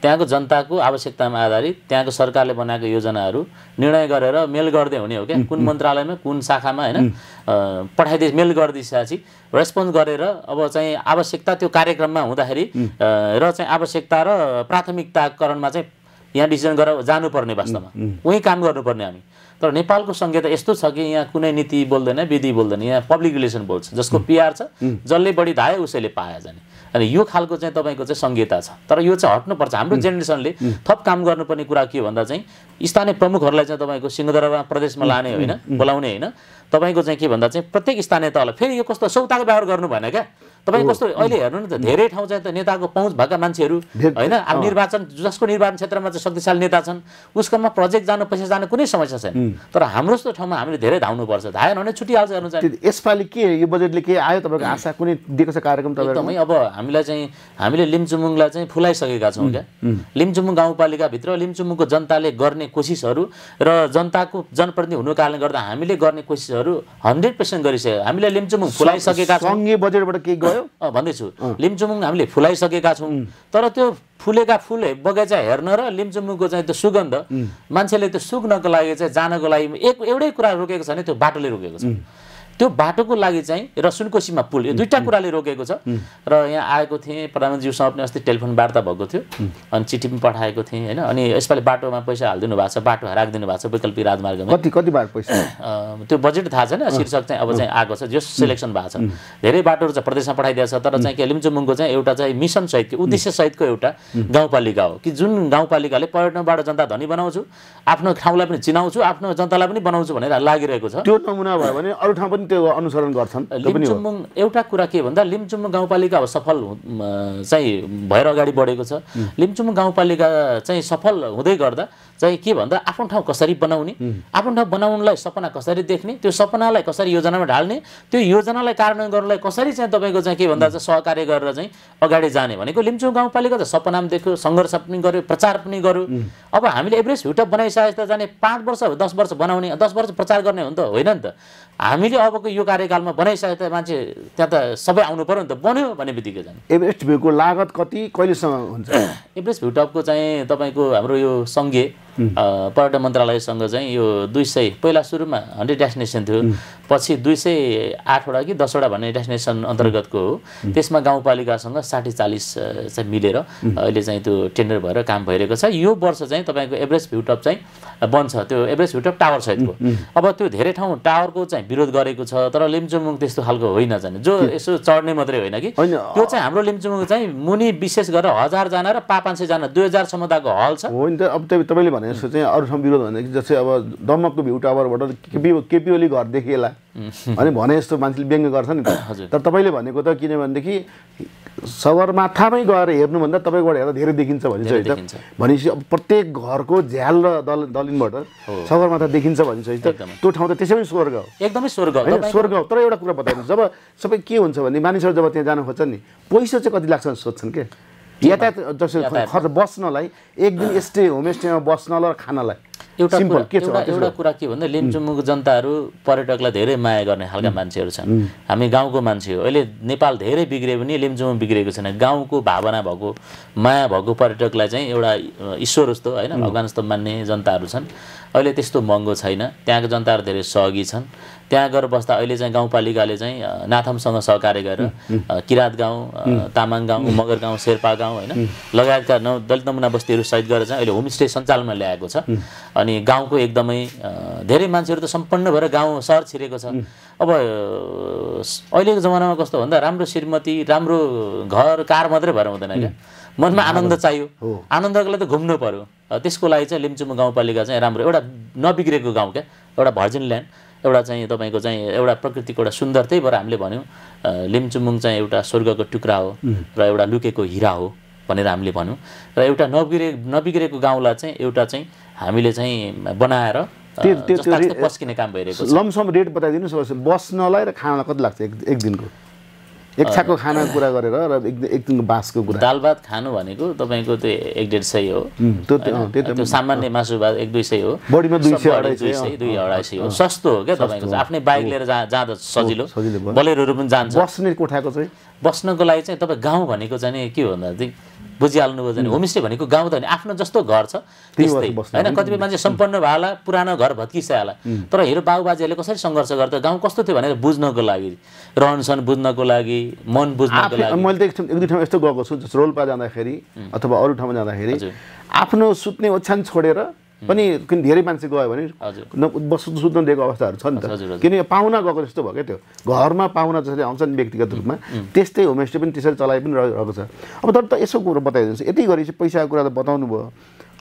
त्यहाँको जनताको आवश्यकतामा आधारित त्यहाँको सरकारले बनाएको योजनाहरू निर्णय गरेर मेल गर्दै हुने हो क्या कुन मन्त्रालयमा कुन शाखामा होइन पठाइदिए मेल गरिदिएपछि रेस्पोन्स गरेर अब चाहिँ आवश्यकता त्यो कार्यक्रममा हुँदाखेरि र चाहिँ आवश्यकता र प्राथमिकताकरणमा चाहिँ यहाँ डिसिजन गरेर जानुपर्ने वास्तवमा उहीँ काम गर्नुपर्ने हामी तर नेपालको त यस्तो छ कि यहाँ कुनै नीति बोल्दैन विधि बोल्दैन यहाँ पब्लिक रिलेसन बोल्छ जसको पिआर छ जसले बढी धायो उसैले पायो जाने अनि यो खालको चाहिँ तपाईँको चाहिँ संहिता छ तर यो चाहिँ हट्नुपर्छ हाम्रो जेनेरेसनले थप काम गर्नुपर्ने कुरा के भन्दा चाहिँ स्थानीय प्रमुखहरूलाई चाहिँ तपाईँको सिंहदरबार प्रदेशमा लाने होइन बोलाउने होइन तपाईँको चाहिँ के भन्दा चाहिँ प्रत्येक स्थानीय तहलाई फेरि यो कस्तो सौताको व्यवहार गर्नु भएन क्या तपाईँ कस्तो अहिले हेर्नु न त धेरै ठाउँ चाहिँ त नेताको पहुँच भएका मान्छेहरू होइन अब निर्वाचन जसको निर्वाचन क्षेत्रमा चाहिँ शक्तिशाली नेता छन् उसकोमा प्रोजेक्ट जानु पैसा जानु कुनै समस्या छैन तर हाम्रो जस्तो ठाउँमा हामीले धेरै धाउनुपर्छ धाएन भने छुट्टी छुट्टिहाल्छ हेर्नु चाहिँ यसपालि के यो बजेटले के आयो तपाईँको आशा कुनै दिएको छ कार्यक्रम एकदमै अब हामीलाई चाहिँ हामीले लिम्चुमुङलाई चाहिँ फुलाइसकेका छौँ क्या लिम्चुमुङ गाउँपालिकाभित्र लिम्चुमुङको जनताले गर्ने कोसिसहरू र जनताको जनप्रतिनिधि हुनुको कारणले गर्दा हामीले गर्ने कोसिसहरू हन्ड्रेड पर्सेन्ट गरिसक्यो हामीले लिम्चुमुङ फुलाइसकेका छौँ बजेटबाट के गयो भन्दैछु लिम्चुमुङ हामीले फुलाइसकेका छौँ तर त्यो फुलेका फुल बगैँचा हेर्न र लिम्चुमुङको चाहिँ त्यो सुगन्ध मान्छेले त्यो सुग्नको लागि चाहिँ जानको लागि एक एउटै कुरा रोकेको छ भने त्यो बाटोले रोकेको छ त्यो बाटोको लागि चाहिँ र सुनकोसीमा पुल यो दुईवटा कुराले रोकेको छ र यहाँ आएको थिएँ प्रधानमन्त्रीजीसँग पनि अस्ति टेलिफोन वार्ता भएको थियो अनि चिठी पनि पठाएको थिएँ होइन अनि यसपालि बाटोमा पैसा हालिदिनु भएको छ बाटो राखिदिनु भएको छ वैकल्पिक राजमार्गमा कति कति बार पैसा त्यो बजेट थाहा छैन शीर्षक चाहिँ अब चाहिँ आएको छ जस सेलेक्सन भएको छ धेरै बाटोहरू चाहिँ प्रदेशमा पठाइदिएको छ तर चाहिँ केलिम्चुमुङको चाहिँ एउटा चाहिँ मिसन सहितको उद्देश्य सहितको एउटा गाउँपालिका हो कि जुन गाउँपालिकाले पर्यटनबाट जनता धनी बनाउँछु आफ्नो ठाउँलाई पनि चिनाउँछु आफ्नो जनतालाई पनि बनाउँछु भनेर लागिरहेको छ त्यो नमुना भयो भने अरू ठाउँ पनि त्यो अनुसरण गर्छन् लिम्चुम्बुङ एउटा कुरा के भन्दा लिम्चुम्बुङ गाउँपालिका अब सफल चाहिँ भएर अगाडि बढेको छ लिम्चुम्बुङ गाउँपालिका चाहिँ सफल हुँदै गर्दा चाहिँ के भन्दा आफ्नो ठाउँ कसरी बनाउने आफ्नो ठाउँ बनाउनुलाई सपना कसरी देख्ने त्यो सपनालाई कसरी योजनामा ढाल्ने त्यो योजनालाई कार्यान्वयन गर्नलाई कसरी चाहिँ तपाईँको चाहिँ के भन्दा चाहिँ सहकार्य गरेर चाहिँ अगाडि जाने भनेको लिम्चुङ गाउँपालिका त सपना पनि देख्यो सङ्घर्ष पनि गर्यो प्रचार पनि गर्यो अब हामीले एभरेज हिटअप बनाइसकेको त जाने पाँच वर्ष दस वर्ष बनाउने दस वर्ष प्रचार गर्ने हो नि त होइन नि त हामीले अब तपाईँको यो कार्यकालमा बनाइसके त मान्छे त्यहाँ त सबै आउनु पऱ्यो नि त बन्यो भन्ने बित्तिकै जाने एभरेस्ट भ्यूको लागत कति कहिलेसम्म हुन्छ एभरेस्ट भ्यू टपको चाहिँ तपाईँको हाम्रो यो सङ्घीय पर्यटन मन्त्रालयसँग चाहिँ यो दुई सय पहिला सुरुमा हन्ड्रेड डेस्टिनेसन थियो पछि दुई सय आठवटा कि दसवटा भन्ने डेस्टिनेसन अन्तर्गतको हो त्यसमा गाउँपालिकासँग साठी चालिस चाहिँ मिलेर अहिले चाहिँ त्यो टेन्डर भएर काम भइरहेको छ यो वर्ष चाहिँ तपाईँको एभरेज भ्युटप चाहिँ बन्छ त्यो एभरेज भ्युटप टावर सहितको अब त्यो धेरै ठाउँ टावरको चाहिँ विरोध गरेको छ तर लिम्चुमुङ त्यस्तो खालको होइन झन् जो यसो चढ्ने मात्रै होइन कि त्यो चाहिँ हाम्रो लिम्चुमुङ चाहिँ मुनि विशेष गरेर हजारजना र पाँच पाँच सयजना दुई हजारसम्मको हल छ भने जस्तो चाहिँ अरूसँग विरोध भने जस्तै अब दमकको भ्यू टावरबाट केपी केपी घर देखिएला [LAUGHS] अनि भने जस्तो मान्छेले व्यङ्ग गर्छ नि त तर तपाईँले भनेको त किनभनेदेखि सगरमाथामै गएर हेर्नुभन्दा तपाईँकोबाट हेर्दा धेरै देखिन्छ भनिसकेको छ भनेपछि अब प्रत्येक घरको झ्याल र दल दलिनबाट सगरमाथा देखिन्छ भनिसकेको छ त्यो ठाउँ त त्यसै पनि स्वर्ग हो एकदमै स्वर्ग होइन स्वर्ग हो तर एउटा कुरा बताइदिनुहोस् जब सबै के हुन्छ भने मानिसहरू जब त्यहाँ जान खोज्छन् नि पैसा चाहिँ कति लाग्छ सोध्छन् के यातायात जसरी खर्च बस्नलाई एक दिन स्टे होमस्टेमा बस्न र खानलाई एउटा कुरा एउटा कुरा के भन्दा लेम्चुङको जनताहरू पर्यटकलाई धेरै माया गर्ने खालका मान्छेहरू छन् हामी गाउँको मान्छे हो अहिले नेपाल धेरै बिग्रियो भने लेम्चुङमा बिग्रेको छैन गाउँको भावना भएको माया भएको पर्यटकलाई चाहिँ एउटा ईश्वर जस्तो होइन भगवान् जस्तो मान्ने जनताहरू छन् अहिले त्यस्तो महँगो छैन त्यहाँको जनताहरू धेरै सहगी छन् त्यहाँ गएर बस्दा अहिले चाहिँ गाउँपालिकाले चाहिँ नाथमसँग सहकार्य गरेर किराँत गाउँ तामाङ गाउँ मगर गाउँ शेर्पा गाउँ होइन लगायतका नौ दलित नमुना बस्तीहरू सहित गरेर चाहिँ अहिले होमस्टे सञ्चालनमा ल्याएको छ अनि गाउँको एकदमै धेरै मान्छेहरू त सम्पन्न भएर गाउँ सहर छिरेको छ अब अहिलेको जमानामा कस्तो भन्दा राम्रो श्रीमती राम्रो घर कार मात्रै भएर हुँदैन क्या मनमा आनन्द चाहियो आनन्दको लागि त घुम्नु पऱ्यो त्यसको लागि चाहिँ लिम्चुमा गाउँपालिका चाहिँ राम्रो एउटा नबिग्रेको गाउँ क्या एउटा भर्जिन ल्यान्ड एउटा चाहिँ तपाईँको चाहिँ एउटा प्रकृतिको एउटा सुन्दर त्यही भएर हामीले भन्यौँ लिम्चुमुङ चाहिँ एउटा स्वर्गको टुक्रा हो र एउटा लुकेको हिरा हो भनेर हामीले भन्यौँ र एउटा नबिग्रे नबिग्रेको गाउँलाई चाहिँ एउटा चाहिँ हामीले चाहिँ बनाएर पस्किने काम भइरहेको छ लमसम रेट बताइदिनुहोस् बस्नलाई र खानालाई कति लाग्छ एक दिनको एक छाकको खाना कुरा गरेर र एक दिनको बाँसको कुरा दाल भात खानु भनेको तपाईँको त्यो एक डेढ सय हो त्यो सामान्य मासु भात एक दुई सय हो बढीमा दुई सय दुई सय दुई अढाई सय हो सस्तो हो क्या तपाईँको आफ्नै बाइक लिएर जा जाँदा सजिलो बलेरोहरू पनि जान्छ बस्ने कोठाको चाहिँ बस्नको लागि चाहिँ तपाईँ गाउँ भनेको चाहिँ के हो भन्दा चाहिँ बुझिहाल्नु भयो भने होमस्टे भनेको गाउँ त भने आफ्नो जस्तो घर छ त्यस्तै होइन कतिपय मान्छे सम्पन्न भयो होला पुरानो घर भत्किसक्यो होला तर हेर बाबुबाजेहरूले कसरी सङ्घर्ष गर्दा गाउँ कस्तो थियो भनेर बुझ्नको लागि रहनसहन बुझ्नको लागि मन बुझ्नको लागि मैले एक दुई ठाउँ यस्तो गएको छु रोल्पा जाँदाखेरि अथवा अरू ठाउँमा जाँदाखेरि आफ्नो सुत्ने ओछ्यान छोडेर पनि किन धेरै मान्छे गयो भने बस्नु सुत्न दिएको अवस्थाहरू छ नि त किन यो पाहुना गएको जस्तो भयो क्या त्यो घरमा पाहुना जसरी आउँछ नि व्यक्तिगत रूपमा त्यस्तै होमस्टे पनि त्यसरी चलाइ पनि रहेको छ अब तर त यसो कुरो बताइदिनुहोस् यति गरी चाहिँ पैसाको कुरा त बताउनु भयो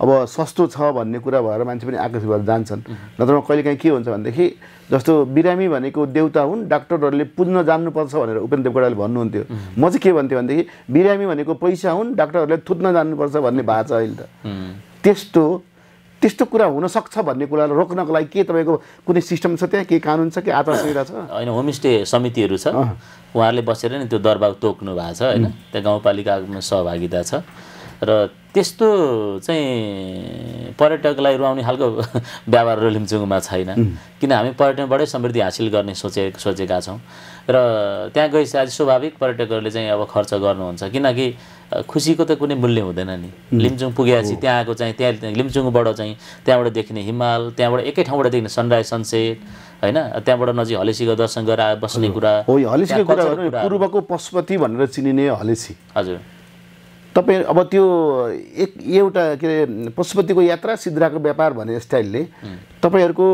अब सस्तो छ भन्ने कुरा भएर मान्छे पनि आकर्षित भएर जान्छन् नत्र कहिलेकाहीँ के हुन्छ भनेदेखि जस्तो बिरामी भनेको देउता हुन् डाक्टरहरूले पुज्न जान्नुपर्छ भनेर उपेन्द्र देवकोटाले भन्नुहुन्थ्यो म चाहिँ के भन्थेँ भनेदेखि बिरामी भनेको पैसा हुन् डाक्टरहरूले थुत्न जान्नुपर्छ भन्ने भएको छ अहिले त त्यस्तो त्यस्तो कुरा हुनसक्छ भन्ने कुरालाई रोक्नको लागि के तपाईँको कुनै सिस्टम छ त्यहाँ के कानुन छ कि आचार संहिता छ होइन होमस्टे समितिहरू छ उहाँहरूले बसेर नै त्यो दरबार तोक्नु भएको छ होइन त्यहाँ गाउँपालिकामा सहभागिता छ र त्यस्तो चाहिँ पर्यटकलाई रुवाउने खालको [LAUGHS] व्यवहार रोलिम्चुङमा छैन किन हामी पर्यटनबाटै समृद्धि हासिल गर्ने सोचे सोचेका छौँ र त्यहाँ गएपछि स्वाभाविक पर्यटकहरूले चाहिँ अब खर्च गर्नुहुन्छ किनकि खुसीको त कुनै मूल्य हुँदैन नि लिम्चुङ पुगेपछि त्यहाँको चाहिँ त्यहाँ लिम्चुङबाट चाहिँ त्यहाँबाट देख्ने हिमाल त्यहाँबाट एकै ठाउँबाट देख्ने सनराइज सनसेट होइन त्यहाँबाट नजिक हलेसीको दर्शन गरेर बस्ने कुरा कुरा पूर्वको पशुपति भनेर चिनिने हलेसी हजुर तपाईँ अब त्यो एक एउटा के अरे पशुपतिको यात्रा सिद्राको व्यापार भन्ने स्टाइलले तपाईँहरूको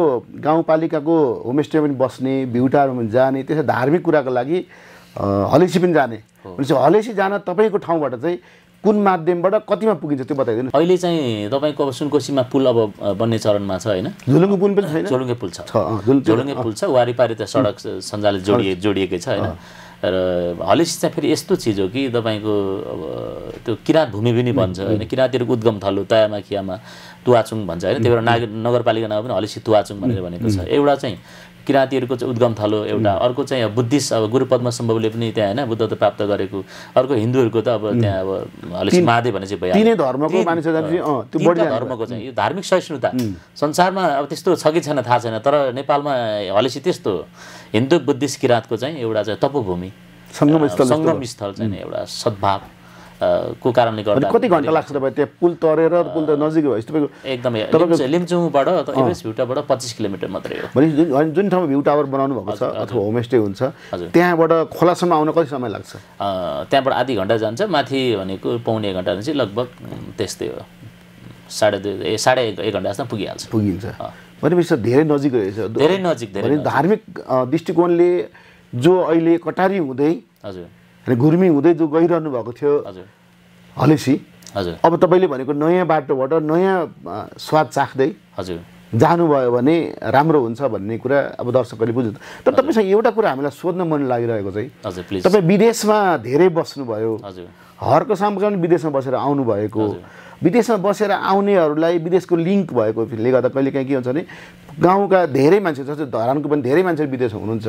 गाउँपालिकाको होमस्टे पनि बस्ने भ्युटाहरू पनि जाने त्यसै धार्मिक कुराको लागि हलेसी पनि जाने भनेपछि हलेसी जान तपाईँको ठाउँबाट चाहिँ कुन माध्यमबाट कतिमा पुगिन्छ त्यो बताइदिनु अहिले चाहिँ तपाईँको अब सुनकोसीमा पुल अब बन्ने चरणमा छ होइन झोलुङ्गे पुल पनि छैन झोलुङ्गे पुल छ झोलुङ्गे पुल छ वारिपारि त सडक सञ्जाल जोडिए जोडिएकै छ होइन र हलेसी चाहिँ फेरि यस्तो चिज हो कि तपाईँको अब त्यो किराँत भूमि पनि भन्छ होइन किराँतीहरूको उद्गम थलो तयामा खियामा तुवाचुङ भन्छ होइन त्यही भएर नाग नगरपालिका नाम पनि हलेसी तुवाचुङ भनेर भनेको छ एउटा चाहिँ किराँतीहरूको चाहिँ उद्गम थलो एउटा अर्को चाहिँ अब बुद्धिस्ट अब गुरु पद्म पनि त्यहाँ होइन बुद्धत्व प्राप्त गरेको अर्को हिन्दूहरूको त अब त्यहाँ अब हलेस महादेव भने चाहिँ भइहाल्यो धर्मको चाहिँ यो धार्मिक सहिष्णुता संसारमा अब त्यस्तो छ कि छैन थाहा छैन तर नेपालमा हलेसी त्यस्तो हिन्दू बुद्धिस्ट किराँतको चाहिँ एउटा चाहिँ तपोभूमि सङ्गम स्थल चाहिँ एउटा सद्भाव को कारणले गर्दा कति घन्टा लाग्छ तपाईँ त्यहाँ पुल तरेर पुल त नजिकै भएपछि तपाईँको एकदमै लिम्चुङबाट एभरेस्ट भ्यू टावरबाट पच्चिस किलोमिटर मात्रै हो भने जुन ठाउँमा भ्यू टावर बनाउनु भएको छ अथवा होमस्टे हुन्छ त्यहाँबाट खोलासम्म आउन कति समय लाग्छ त्यहाँबाट आधी घन्टा जान्छ माथि भनेको पाउने घन्टा चाहिँ लगभग त्यस्तै हो साढे दुई ए साढे एक घन्टा जस्तो पुगिहाल्छ पुगिन्छ भनेपछि धेरै नजिक रहेछ धेरै नजिक धेरै धार्मिक दृष्टिकोणले जो अहिले कटारी हुँदै हजुर र घुर्मी हुँदै जो गइरहनु भएको थियो हजुर हलेसी हजुर अब तपाईँले भनेको नयाँ बाटोबाट नयाँ स्वाद चाख्दै हजुर जानुभयो भने राम्रो हुन्छ भन्ने कुरा अब दर्शकहरूले बुझ्नु तर तपाईँसँग एउटा कुरा हामीलाई सोध्न मन लागिरहेको चाहिँ तपाईँ विदेशमा धेरै बस्नुभयो हरको सामग्री पनि विदेशमा बसेर आउनुभएको विदेशमा बसेर आउनेहरूलाई विदेशको लिङ्क भएको फिल्डले गर्दा कहिले काहीँ के हुन्छ भने गाउँका धेरै मान्छे जस्तो धरानको पनि धेरै मान्छे विदेश हुनुहुन्छ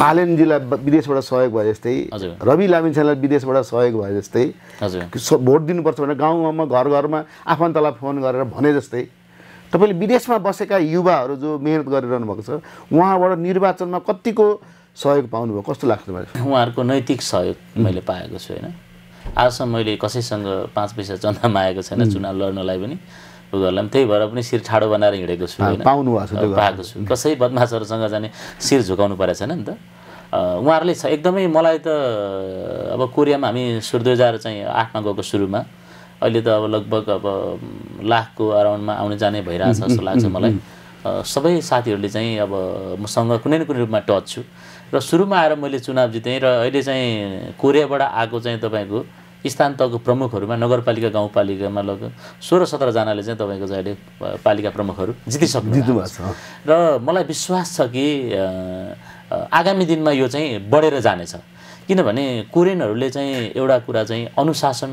बालेनजीलाई विदेशबाट सहयोग भए जस्तै रवि लामिछानलाई विदेशबाट सहयोग भए जस्तै भोट दिनुपर्छ भनेर गाउँमा घर घरमा आफन्तलाई फोन गरेर भने जस्तै तपाईँले विदेशमा बसेका युवाहरू जो मेहनत गरिरहनु भएको छ उहाँबाट निर्वाचनमा कतिको सहयोग पाउनुभयो कस्तो लाग्छ तपाईँलाई उहाँहरूको नैतिक सहयोग मैले पाएको छु होइन आजसम्म मैले कसैसँग पाँच पैसा चन्दा मागेको छैन चुनाव लड्नलाई पनि उनीहरूलाई पनि त्यही भएर पनि शिर ठाडो बनाएर हिँडेको छु पाउनु पाएको छु कसै बदमासहरूसँग जाने शिर झुकाउनु परेको छैन नि त उहाँहरूले एकदमै मलाई त अब कोरियामा हामी हजार चाहिँ आठमा गएको सुरुमा अहिले त अब लगभग अब लाखको अराउन्डमा आउने जाने भइरहेछ जस्तो लाग्छ मलाई सबै साथीहरूले चाहिँ अब मसँग कुनै न कुनै रूपमा टच छु र सुरुमा आएर मैले चुनाव जितेँ र अहिले चाहिँ कोरियाबाट आएको चाहिँ तपाईँको स्थान तहको प्रमुखहरूमा नगरपालिका गाउँपालिकामा लगभग सोह्र सत्रजनाले चाहिँ तपाईँको चाहिँ अहिले पालिका प्रमुखहरू जितिसक्नु भएको छ र मलाई विश्वास छ कि आगामी दिनमा यो चाहिँ बढेर जानेछ किनभने कोरियनहरूले चाहिँ एउटा कुरा चाहिँ अनुशासन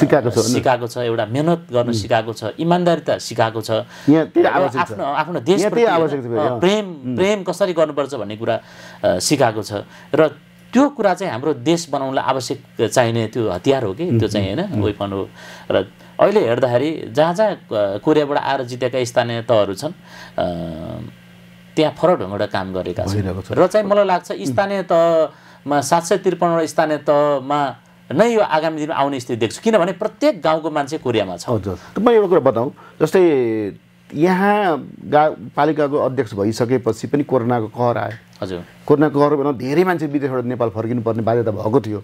सिकाएको छ सिकाएको छ एउटा मेहनत गर्न सिकाएको छ इमान्दारिता सिकाएको छ आफ्नो आफ्नो देश प्रेम प्रेम कसरी गर्नुपर्छ भन्ने कुरा सिकाएको छ र त्यो कुरा चाहिँ हाम्रो देश बनाउनलाई आवश्यक चाहिने त्यो हतियार हो कि त्यो चाहिँ होइन वेपन हो र अहिले हेर्दाखेरि जहाँ जहाँ कोरियाबाट आएर जितेका स्थानीय तहहरू छन् त्यहाँ फरक ढङ्गबाट काम गरेका छन् र चाहिँ मलाई लाग्छ स्थानीय तह मा सात सय त्रिपन्नवटा स्थानीय तहमा नै यो आगामी दिनमा आउने स्थिति देख्छु किनभने प्रत्येक गाउँको मान्छे कोरियामा छ हजुर म एउटा कुरा बताउँ जस्तै यहाँ पालिकाको अध्यक्ष भइसकेपछि पनि कोरोनाको कहर आयो हजुर कोरोनाको कहर भन्दा धेरै मान्छे विदेशबाट नेपाल फर्किनुपर्ने बाध्यता भएको थियो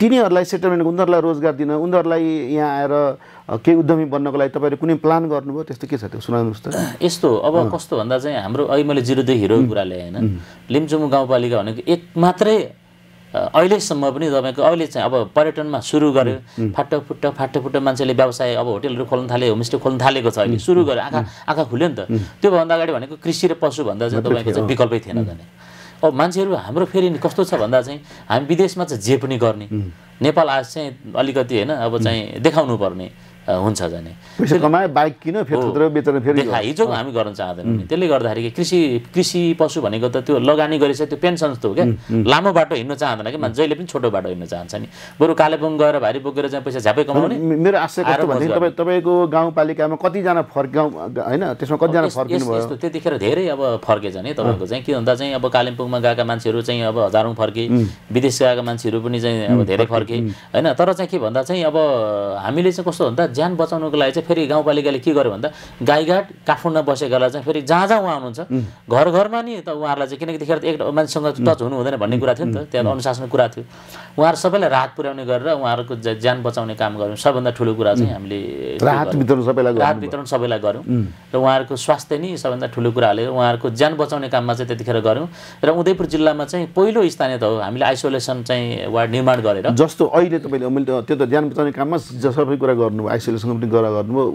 तिनीहरूलाई सेटलमेन्ट उनीहरूलाई रोजगार दिन उनीहरूलाई यहाँ आएर केही उद्यमी बन्नको लागि तपाईँले कुनै प्लान गर्नुभयो त्यस्तो के छ त्यो सुनाउनुहोस् त [CLEARS THROAT] यस्तो अब कस्तो भन्दा चाहिँ हाम्रो अहिले मैले जिरोदेखि हिरो कुरा ल्याएँ होइन लिम्चुमु गाउँपालिका भनेको एक मात्रै अहिलेसम्म पनि तपाईँको अहिले चाहिँ अब पर्यटनमा सुरु गर्यो फाटोफुट्ट फाटोफुट्ट मान्छेले व्यवसाय अब होटेलहरू खोल्न थाले होमस्टे खोल्न थालेको छ अहिले सुरु गर्यो आँखा आँखा खुल्यो नि त त्योभन्दा अगाडि भनेको कृषि र पशुभन्दा चाहिँ तपाईँको चाहिँ विकल्पै थिएन भने अब मान्छेहरू हाम्रो फेरि कस्तो छ भन्दा चाहिँ हामी विदेशमा चाहिँ जे पनि गर्ने नेपाल आज चाहिँ अलिकति होइन अब चाहिँ देखाउनु पर्ने हुन्छ जाने बाइक किन हिजोको हामी गर्न चाहँदैनौँ त्यसले गर्दाखेरि कि कृषि कृषि पशु भनेको त त्यो लगानी गरेपछि त्यो पेन्सन जस्तो हो क्या लामो बाटो हिँड्नु चाहँदैन कि जहिले पनि छोटो बाटो हिँड्न चाहन्छ नि बरु कालेबुङ गएर भारी बोकेर चाहिँ पैसा झ्यापै कमाउने मेरो आशय तपाईँको गाउँपालिकामा कतिजना फर्क होइन त्यसमा कतिजना फर्किनु त्यतिखेर धेरै अब फर्के नि तपाईँको चाहिँ के भन्दा चाहिँ अब कालिम्पोङमा गएका मान्छेहरू चाहिँ अब हजारौँ फर्के विदेश गएका मान्छेहरू पनि चाहिँ अब धेरै फर्के होइन तर चाहिँ के भन्दा चाहिँ अब हामीले चाहिँ कस्तो भन्दा ज्यान बचाउनुको लागि चाहिँ फेरि गाउँपालिकाले के गर्यो भन्दा गाईघाट काठमाडौँमा बसेकालाई चाहिँ फेरि जहाँ जहाँ उहाँ हुनुहुन्छ घर घरमा नि त उहाँहरूलाई चाहिँ किनकि त्यतिखेर एक मान्छेसँग टच हुनु हुँदैन भन्ने कुरा थियो नि त त्यहाँ अनुशासनको कुरा थियो उहाँहरू सबैलाई राहत पुर्याउने गरेर उहाँहरूको ज्यान बचाउने काम गऱ्यौँ सबभन्दा ठुलो कुरा चाहिँ हामीले राहत वितरण सबैलाई राहत वितरण सबैलाई गऱ्यौँ र उहाँहरूको स्वास्थ्य नै सबभन्दा ठुलो कुरा हालेर उहाँहरूको ज्यान बचाउने काममा चाहिँ त्यतिखेर गऱ्यौँ र उदयपुर जिल्लामा चाहिँ पहिलो स्थानीय त हो हामीले आइसोलेसन चाहिँ वार्ड निर्माण गरेर जस्तो अहिले तपाईँले त्यो त ज्यान बचाउने काममा सबै कुरा गर्नु आइसोलेसनको पनि गरेर गर्नुभयो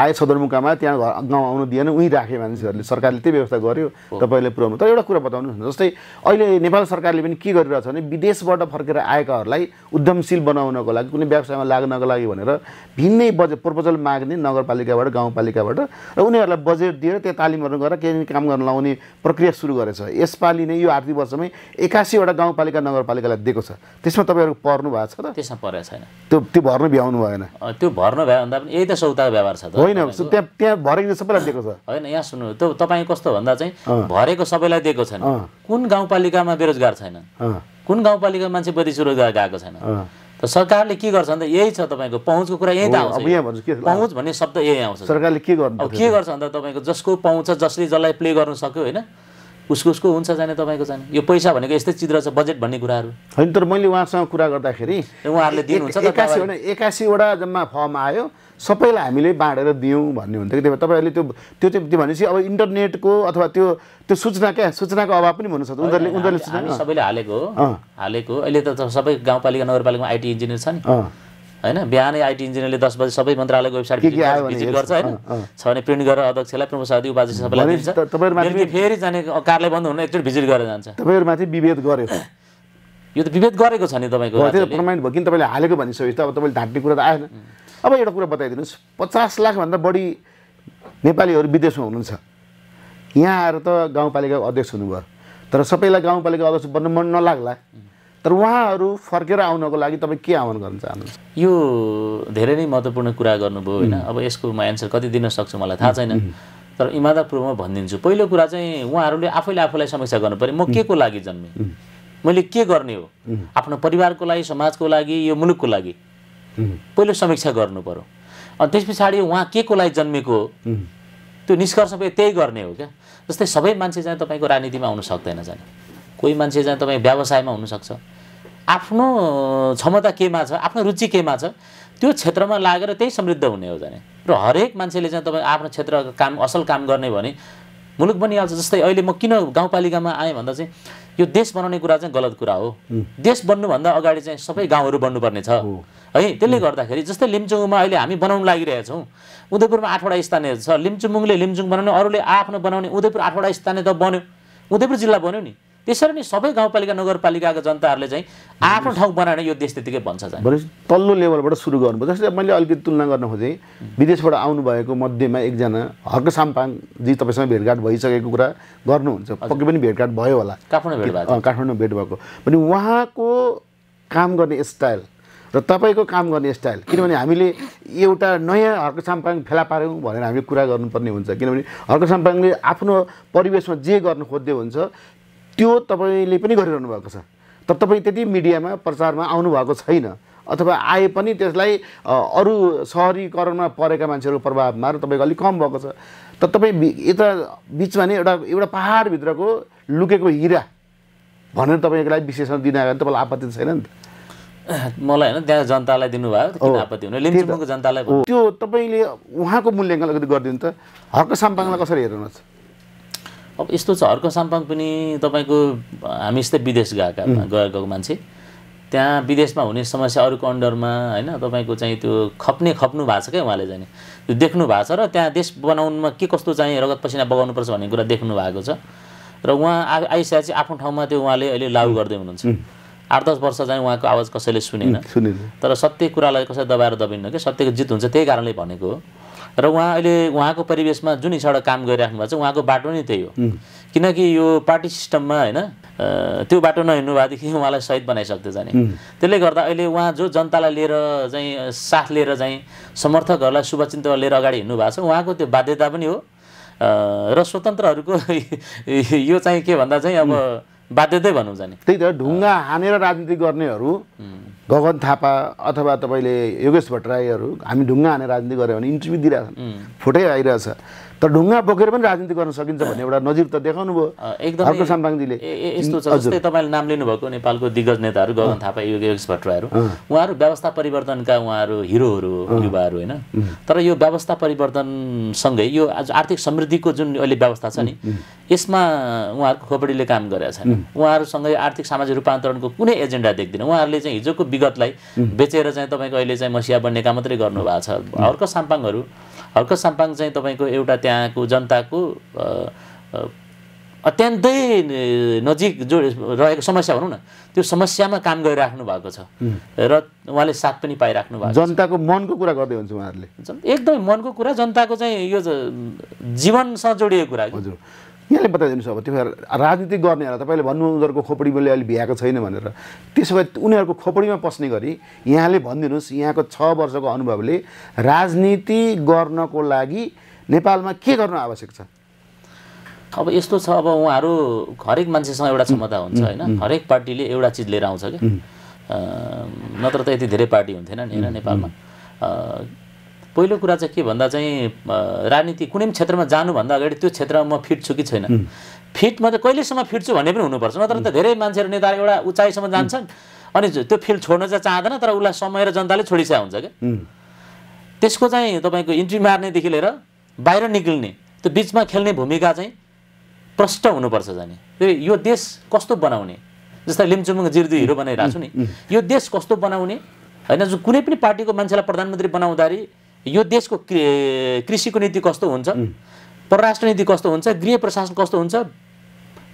आए सदरमुकामा त्यहाँ घर गाउँ आउनु दिएन उहीँ राखे मान्छेहरूले सरकारले त्यही व्यवस्था गर्यो तपाईँले पुऱ्याउनु तर एउटा कुरा बताउनु जस्तै अहिले नेपाल सरकारले पनि के गरिरहेछ भने विदेशबाट फर्केर आएकाहरूलाई उद्यमशील बनाउनको लागि कुनै व्यवसायमा लाग्नको लागि भनेर भिन्नै बजेट प्रपोजल माग्ने नगरपालिकाबाट गाउँपालिकाबाट र उनीहरूलाई बजेट दिएर त्यहाँ तालिमहरू गरेर केही काम गर्न लाउने प्रक्रिया सुरु गरेछ यसपालि नै यो आर्थिक वर्षमै एकासीवटा गाउँपालिका नगरपालिकालाई दिएको छ त्यसमा तपाईँहरू पर्नु भएको छ त त्यसमा परेको छैन त्यो त्यो भर्नु भ्याउनु भएन त्यो भर्नु भए भन्दा पनि यही त सौताको व्यवहार छ त होइन त्यहाँ त्यहाँ भरेको सबैलाई दिएको छ होइन यहाँ सुन्नु त तपाईँ कस्तो भन्दा चाहिँ भरेको सबैलाई दिएको छैन कुन गाउँपालिकामा बेरोजगार छैन कुन गाउँपालिका मान्छे विदेशी रोजगार गएको छैन त सरकारले के गर्छ भन्दा यही छ तपाईँको पहुँचको कुरा यही त आउँछ पहुँच भन्ने शब्द यही आउँछ सरकारले के गर्छ के गर्छ भन्दा तपाईँको जसको पहुँच जसले जसलाई प्ले गर्नु सक्यो होइन उसको उसको हुन्छ जाने तपाईँको जाने यो पैसा भनेको यस्तै चित्र छ बजेट भन्ने कुराहरू होइन तर मैले उहाँसँग कुरा गर्दाखेरि उहाँहरूले दिनुहुन्छ एक्कासी एकासीवटा जम्मा फर्म आयो सबैलाई हामीले बाँडेर दियौँ भन्ने हुन्थ्यो कि त्यही भएर तपाईँहरूले त्यो त्यो चाहिँ त्यो भनेपछि अब इन्टरनेटको अथवा त्यो त्यो सूचना क्या सूचनाको अभाव पनि हुनसक्छ उनीहरूले उनीहरूले सबैले हालेको हो हालेको अहिले त सबै गाउँपालिका नगरपालिकामा आइटी इन्जिनियर छ नि होइन बिहानै आइटी इन्जिनियरले दस बजे सबै मन्त्रालयको वेबसाइट भिजिट गर्छ होइन छ भने प्रिन्ट गरेर अध्यक्षलाई साथी उपाध्यक्ष सबैलाई दिन्छ फेरि जाने कार्यालय बन्द हुन एकचोटि भिजिट गरेर जान्छ तपाईँहरूमाथि विभेद गर्यो यो त विभेद गरेको छ नि तपाईँको प्रमाणित भयो किन तपाईँले हालेको भनिसकेपछि त अब तपाईँले ढाँट्ने कुरा त आएन अब एउटा कुरा बताइदिनुहोस् पचास लाखभन्दा बढी नेपालीहरू विदेशमा हुनुहुन्छ यहाँ आएर त गाउँपालिका अध्यक्ष हुनुभयो तर सबैलाई गाउँपालिका अध्यक्ष बन्न मन नलाग्ला तर उहाँहरू फर्केर आउनको लागि तपाईँ के आह्वान गर्न चाहनुहुन्छ यो धेरै नै महत्त्वपूर्ण कुरा गर्नुभयो होइन अब यसको म एन्सर कति दिन सक्छु मलाई थाहा छैन तर इमादापूर्वमा भनिदिन्छु पहिलो कुरा चाहिँ उहाँहरूले आफैले आफूलाई समीक्षा गर्नु पऱ्यो म के को लागि जन्मेँ मैले के गर्ने हो आफ्नो परिवारको लागि समाजको लागि यो मुलुकको लागि पहिलो समीक्षा गर्नु पऱ्यो अनि त्यस पछाडि उहाँ के को लागि जन्मेको त्यो निष्कर्ष पनि त्यही गर्ने हो क्या जस्तै सबै मान्छे चाहिँ तपाईँको राजनीतिमा आउन सक्दैन जाने कोही मान्छे चाहिँ तपाईँ व्यवसायमा हुनसक्छ आफ्नो क्षमता केमा छ आफ्नो रुचि केमा छ त्यो क्षेत्रमा लागेर त्यही समृद्ध हुने हो जाने र हरेक मान्छेले चाहिँ तपाईँ आफ्नो क्षेत्र काम असल काम गर्ने भने मुलुक बनिहाल्छ जस्तै अहिले म किन गाउँपालिकामा आएँ भन्दा चाहिँ यो देश बनाउने कुरा चाहिँ गलत कुरा हो देश बन्नुभन्दा अगाडि चाहिँ सबै गाउँहरू बन्नुपर्ने छ है त्यसले गर्दाखेरि जस्तै लिम्चुङमा अहिले हामी बनाउनु लागिरहेछौँ उदयपुरमा आठवटा स्थानीय छ लिम्चुमुङले लिम्चुङ बनाउने अरूले आफ्नो बनाउने उदयपुर आठवटा स्थानीय त बन्यो उदयपुर जिल्ला बन्यो नि त्यसरी नै सबै गाउँपालिका नगरपालिकाको जनताहरूले चाहिँ आफ्नो ठाउँ बनाएर यो देश त्यतिकै बन्छ तल्लो लेभलबाट सुरु गर्नुभयो जस्तै मैले अलिकति तुलना गर्न खोजेँ विदेशबाट आउनुभएको मध्येमा एकजना हर्क साम्पाङजी तपाईँसँग भेटघाट भइसकेको कुरा गर्नुहुन्छ पक्कै पनि भेटघाट भयो होला काठमाडौँ भेट भएको काठमाडौँ भेट भएको पनि उहाँको काम गर्ने स्टाइल र तपाईँको काम गर्ने स्टाइल किनभने हामीले एउटा नयाँ हर्क साम्पाङ फेला पाऱ्यौँ भनेर हामीले कुरा गर्नुपर्ने हुन्छ किनभने हर्क साम्पाङले आफ्नो परिवेशमा जे गर्नु खोज्दै हुन्छ त्यो तपाईँले पनि गरिरहनु भएको छ तर तपाईँ त्यति मिडियामा प्रचारमा आउनुभएको छैन अथवा आए पनि त्यसलाई अरू सहरीकरणमा परेका मान्छेहरूको प्रभावमा तपाईँको अलिक कम भएको छ त तपाईँ यता बिचमा नै एउटा एउटा पाहाडभित्रको लुकेको हिरा भनेर तपाईँको लागि विश्लेषण दिन आयो भने तपाईँलाई आपत्ति छैन नि त मलाई होइन त्यहाँ जनतालाई दिनुभयो आपत्ति हुनु लिम्बूको जनतालाई त्यो तपाईँले उहाँको मूल्याङ्कन अलिकति गरिदिनु त हक साम्पाङलाई कसरी हेर्नुहोस् अब यस्तो छ अर्को साम्पाङ पनि तपाईँको हामी यस्तै विदेश गएका गएको मान्छे त्यहाँ विदेशमा हुने समस्या अरूको अन्डरमा होइन तपाईँको चाहिँ त्यो खप्ने खप्नु भएको छ क्या उहाँले जाने त्यो देख्नु भएको छ र त्यहाँ देश बनाउनुमा के कस्तो चाहिँ रगत पसिना बगाउनुपर्छ भन्ने कुरा देख्नु भएको छ र उहाँ आ आइसकेपछि आफ्नो ठाउँमा त्यो उहाँले अहिले लागु गर्दै हुनुहुन्छ आठ दस वर्ष चाहिँ उहाँको आवाज कसैले सुनेन तर सत्य कुरालाई कसैले दबाएर दबिन्न कि सत्यको जित हुन्छ त्यही कारणले भनेको हो र उहाँ अहिले उहाँको परिवेशमा जुन हिसाबबाट काम गरिराख्नु भएको छ उहाँको बाटो नै त्यही हो किनकि यो पार्टी सिस्टममा होइन त्यो बाटो नहिँड्नु भएदेखि [LAUGHS] उहाँलाई सहित बनाइसक्थ्यो जाने त्यसले गर्दा अहिले उहाँ जो जनतालाई लिएर चाहिँ साथ लिएर चाहिँ समर्थकहरूलाई शुभचिन्तक लिएर अगाडि हिँड्नु भएको छ उहाँको त्यो बाध्यता पनि हो र स्वतन्त्रहरूको [LAUGHS] यो चाहिँ के भन्दा चाहिँ अब बाध्यतै भनौँ जाने त्यही त ढुङ्गा हानेर राजनीति गर्नेहरू गगन थापा अथवा तपाईँले योगेश भट्टराईहरू हामी ढुङ्गा हानेर राजनीति गऱ्यो भने इन्टरभ्यू दिइरहेछन् फोटै आइरहेछ तर ढुङ्गा बोकेर पनि राजनीति गर्न सकिन्छ भन्ने एउटा नजिर त देखाउनु भयो एकदम साम्पाङजीले यस्तो छ जस्तै तपाईँले नाम लिनुभएको नेपालको दिग्गज नेताहरू गगन थापा योगेश भट्टराईहरू उहाँहरू व्यवस्था परिवर्तनका उहाँहरू हिरोहरू युवाहरू होइन तर यो व्यवस्था परिवर्तनसँगै यो आज आर्थिक समृद्धिको जुन अहिले व्यवस्था छ नि यसमा उहाँहरूको खोपडीले काम गरेका छन् उहाँहरूसँगै आर्थिक सामाजिक रूपान्तरणको कुनै एजेन्डा देख्दैन उहाँहरूले चाहिँ हिजोको विगतलाई बेचेर चाहिँ तपाईँको अहिले चाहिँ मसिया बन्ने काम मात्रै गर्नुभएको छ अर्को साम्पाङहरू हर्क साम्पाङ चाहिँ तपाईँको एउटा त्यहाँको जनताको अत्यन्तै नजिक जो रहेको समस्या भनौँ न त्यो समस्यामा काम गरिराख्नु भएको छ र उहाँले साथ पनि पाइराख्नु भएको जनताको मनको कुरा गर्दै हुन्छ उहाँहरूले एकदमै मनको कुरा जनताको चाहिँ यो जीवनसँग जोडिएको कुरा हजुर यहाँले बताइदिनुहोस् अब त्यो भएर राजनीति गर्नेहरूलाई तपाईँले भन्नु उनीहरूको खोपडी मैले अहिले भ्याएको छैन भनेर त्यसो भए उनीहरूको खोपडीमा पस्ने गरी यहाँले भनिदिनुहोस् यहाँको छ वर्षको अनुभवले राजनीति गर्नको लागि नेपालमा के गर्न आवश्यक छ अब यस्तो छ अब उहाँहरू हरेक मान्छेसँग एउटा क्षमता हुन्छ होइन हरेक पार्टीले एउटा चिज लिएर आउँछ क्या नत्र त यति धेरै पार्टी हुन्थेन नि होइन नेपालमा पहिलो कुरा चाहिँ के भन्दा चाहिँ राजनीति कुनै पनि क्षेत्रमा जानुभन्दा अगाडि त्यो क्षेत्रमा म फिट छु कि छैन फिट मात्रै कहिलेसम्म फिट छु भन्ने पनि हुनुपर्छ नत्र त धेरै मान्छेहरू नेता एउटा उचाइसम्म जान्छन् अनि त्यो फिल्ड छोड्न चाहिँ चाहँदैन तर उसलाई समय र जनताले छोडिसकेको हुन्छ क्या त्यसको चाहिँ तपाईँको इन्ट्री मार्नेदेखि लिएर बाहिर निक्लिने त्यो बिचमा खेल्ने भूमिका चाहिँ प्रष्ट हुनुपर्छ जाने यो देश कस्तो बनाउने जस्तै लिम्चुमुङ जिर्दु हिरो बनाइरहेको छु नि यो देश कस्तो बनाउने होइन जो कुनै पनि पार्टीको मान्छेलाई प्रधानमन्त्री बनाउँदाखेरि यो देशको कृषिको नीति कस्तो हुन्छ परराष्ट्र नीति कस्तो हुन्छ गृह प्रशासन कस्तो हुन्छ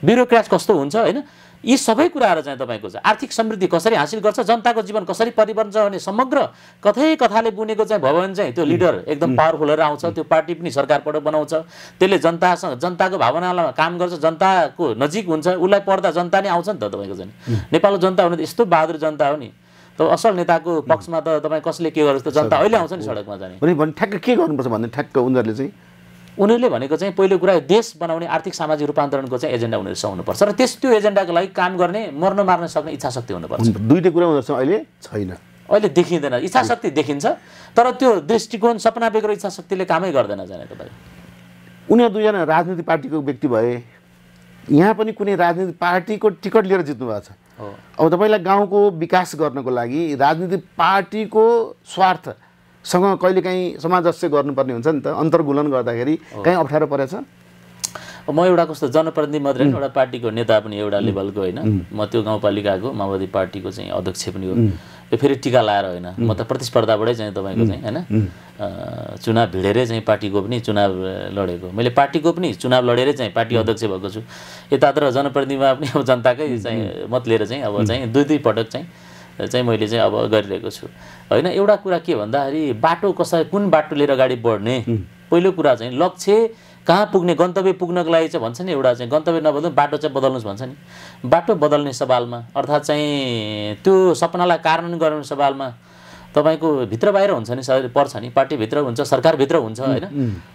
ब्युरोक्राट कस्तो हुन्छ होइन यी सबै कुराहरू चाहिँ तपाईँको चाहिँ आर्थिक समृद्धि कसरी हासिल गर्छ जनताको जीवन कसरी परिवर्तन छ भने समग्र कथै कथाले बुनेको चाहिँ भयो भने चाहिँ त्यो लिडर एकदम पावरफुल पावरफुलहरू आउँछ त्यो पार्टी पनि सरकारबाट बनाउँछ त्यसले जनतासँग जनताको भावनालाई काम गर्छ जनताको नजिक हुन्छ उसलाई पढ्दा जनता नै आउँछ नि त तपाईँको चाहिँ नेपालको जनता हुने त यस्तो बहादुर जनता हो नि त असल नेताको पक्षमा त तपाईँ कसले के गर्छ त जनता अहिले आउँछ नि सडकमा जाने भने ठ्याक्क के गर्नुपर्छ भन्दा ठ्याक्क उनीहरूले चाहिँ उनीहरूले भनेको चाहिँ पहिलो कुरा देश बनाउने आर्थिक सामाजिक रूपान्तरणको चाहिँ एजेन्डा उनीहरूसँग हुनुपर्छ र त्यस त्यो एजेन्डाको लागि काम गर्ने मर्न मार्न सक्ने इच्छा शक्ति हुनुपर्छ दुइटै कुरा उनीहरूसँग अहिले छैन अहिले देखिँदैन इच्छा शक्ति देखिन्छ तर त्यो दृष्टिकोण सपना बेग्र इच्छा शक्तिले कामै गर्दैन जाने तपाईँ उनीहरू दुईजना राजनीतिक पार्टीको व्यक्ति भए यहाँ पनि कुनै राजनीतिक पार्टीको टिकट लिएर जित्नु भएको छ अब तपाईँलाई गाउँको विकास गर्नको लागि राजनीतिक पार्टीको स्वार्थसँग कहिलेकाहीँ समाजस्य गर्नुपर्ने हुन्छ नि त अन्तर्गुलन गर्दाखेरि कहीँ अप्ठ्यारो परेछ म एउटा कस्तो जनप्रतिनिधि मात्रै एउटा पार्टीको नेता पनि एउटा लेभलको होइन म त्यो गाउँपालिकाको माओवादी पार्टीको चाहिँ अध्यक्ष पनि हो यो फेरि टिका लाएर होइन म त प्रतिस्पर्धाबाटै चाहिँ तपाईँको चाहिँ होइन चुनाव भिडेरै चाहिँ पार्टीको पनि चुनाव लडेको मैले पार्टीको पनि चुनाव लडेरै चाहिँ पार्टी अध्यक्ष भएको छु यता त जनप्रतिनिधिमा पनि अब जनताकै चाहिँ मत लिएर चाहिँ अब चाहिँ दुई दुई पटक चाहिँ चाहिँ मैले चाहिँ अब गरिरहेको छु होइन एउटा कुरा के भन्दाखेरि बाटो कसरी कुन बाटो लिएर अगाडि बढ्ने पहिलो कुरा चाहिँ लक्ष्य कहाँ पुग्ने गन्तव्य पुग्नको लागि चाहिँ भन्छ नि एउटा चाहिँ गन्तव्य नबदल बाटो चाहिँ बदल्नुहोस् भन्छ नि बाटो बदल्ने सवालमा अर्थात् चाहिँ त्यो सपनालाई कारण गर्ने सवालमा तपाईँको भित्र बाहिर हुन्छ नि पर्छ नि पार्टीभित्र हुन्छ सरकारभित्र हुन्छ होइन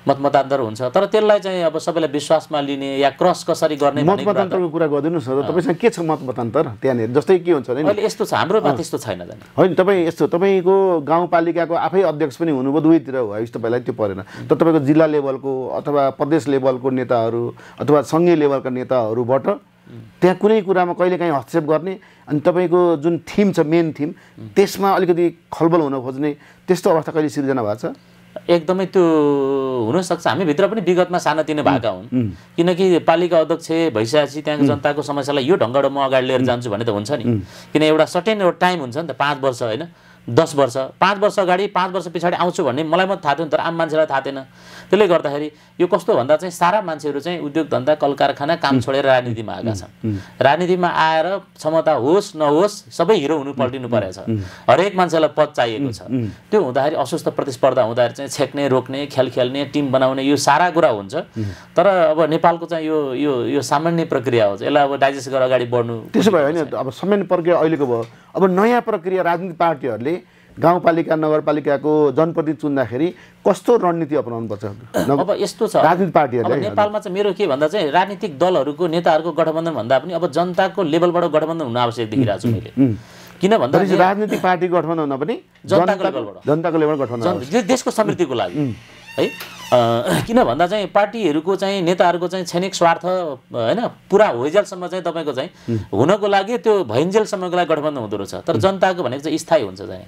मतमतान्तर हुन्छ तर त्यसलाई चाहिँ अब सबैलाई विश्वासमा लिने या क्रस कसरी गर्ने मतमतान्तरको कुरा गरिदिनुहोस् न तपाईँसँग के छ मतमतान्तर त्यहाँनिर जस्तै के हुन्छ अहिले यस्तो छ हाम्रोमा त्यस्तो छैन होइन तपाईँ यस्तो तपाईँको गाउँपालिकाको आफै अध्यक्ष पनि हुनुभयो दुवैतिर भएपछि तपाईँलाई त्यो परेन तर तपाईँको जिल्ला लेभलको अथवा प्रदेश लेभलको नेताहरू अथवा सङ्घीय लेभलका नेताहरूबाट त्यहाँ कुनै कुरामा कहिले काहीँ हस्तक्षेप गर्ने अनि तपाईँको जुन थिम छ मेन थिम त्यसमा अलिकति खलबल हुन खोज्ने त्यस्तो अवस्था कहिले सिर्जना भएको छ एकदमै त्यो हुनसक्छ हामीभित्र पनि विगतमा सानातिनो भएका हुन् किनकि पालिका अध्यक्ष भइसकेपछि त्यहाँको जनताको समस्यालाई यो ढङ्गबाट म अगाडि लिएर जान्छु भने त हुन्छ नि किन एउटा सर्टेन एउटा टाइम हुन्छ नि त पाँच वर्ष होइन दस वर्ष पाँच वर्ष अगाडि पाँच वर्ष पछाडि आउँछु भन्ने मलाई मात्रै थाहा थियो तर आम मान्छेलाई थाहा थिएन त्यसले गर्दाखेरि यो कस्तो भन्दा चाहिँ सारा मान्छेहरू चाहिँ उद्योग धन्दा कल कारखाना काम छोडेर राजनीतिमा आएका छन् राजनीतिमा आएर क्षमता होस् नहोस् सबै हिरो हुनु पल्टिनु परेछ हरेक मान्छेलाई पद चाहिएको छ त्यो हुँदाखेरि अस्वस्थ प्रतिस्पर्धा हुँदाखेरि चाहिँ छेक्ने रोक्ने खेल खेल्ने टिम बनाउने यो सारा कुरा हुन्छ तर अब नेपालको चाहिँ यो यो यो सामान्य प्रक्रिया हो यसलाई अब डाइजेस्ट गरेर अगाडि बढ्नु त्यसो भयो होइन अब सामान्य प्रक्रिया अहिलेको भयो अब नयाँ प्रक्रिया राजनीतिक पार्टीहरूले गाउँपालिका नगरपालिकाको जनप्रति चुन्दाखेरि कस्तो रणनीति पर्छ अब यस्तो छ राजनीतिक पार्टीहरू नेपालमा चाहिँ मेरो के भन्दा चाहिँ राजनीतिक दलहरूको नेताहरूको गठबन्धन भन्दा पनि अब जनताको लेभलबाट गठबन्धन हुन आवश्यक देखिरहेको छु मैले किन भन्दा राजनीतिक पार्टी गठबन्धन हुन पनि जनताको लेभलबाट जनताको लेभलबाट गठबन्धन देशको समृद्धिको लागि है किन भन्दा चाहिँ पार्टीहरूको चाहिँ नेताहरूको चाहिँ क्षणिक स्वार्थ होइन पुरा होइजेलसम्म चाहिँ तपाईँको चाहिँ हुनको लागि त्यो भैन्जेलसम्मको लागि गठबन्धन हुँदो रहेछ तर जनताको भनेको चाहिँ स्थायी हुन्छ चाहिँ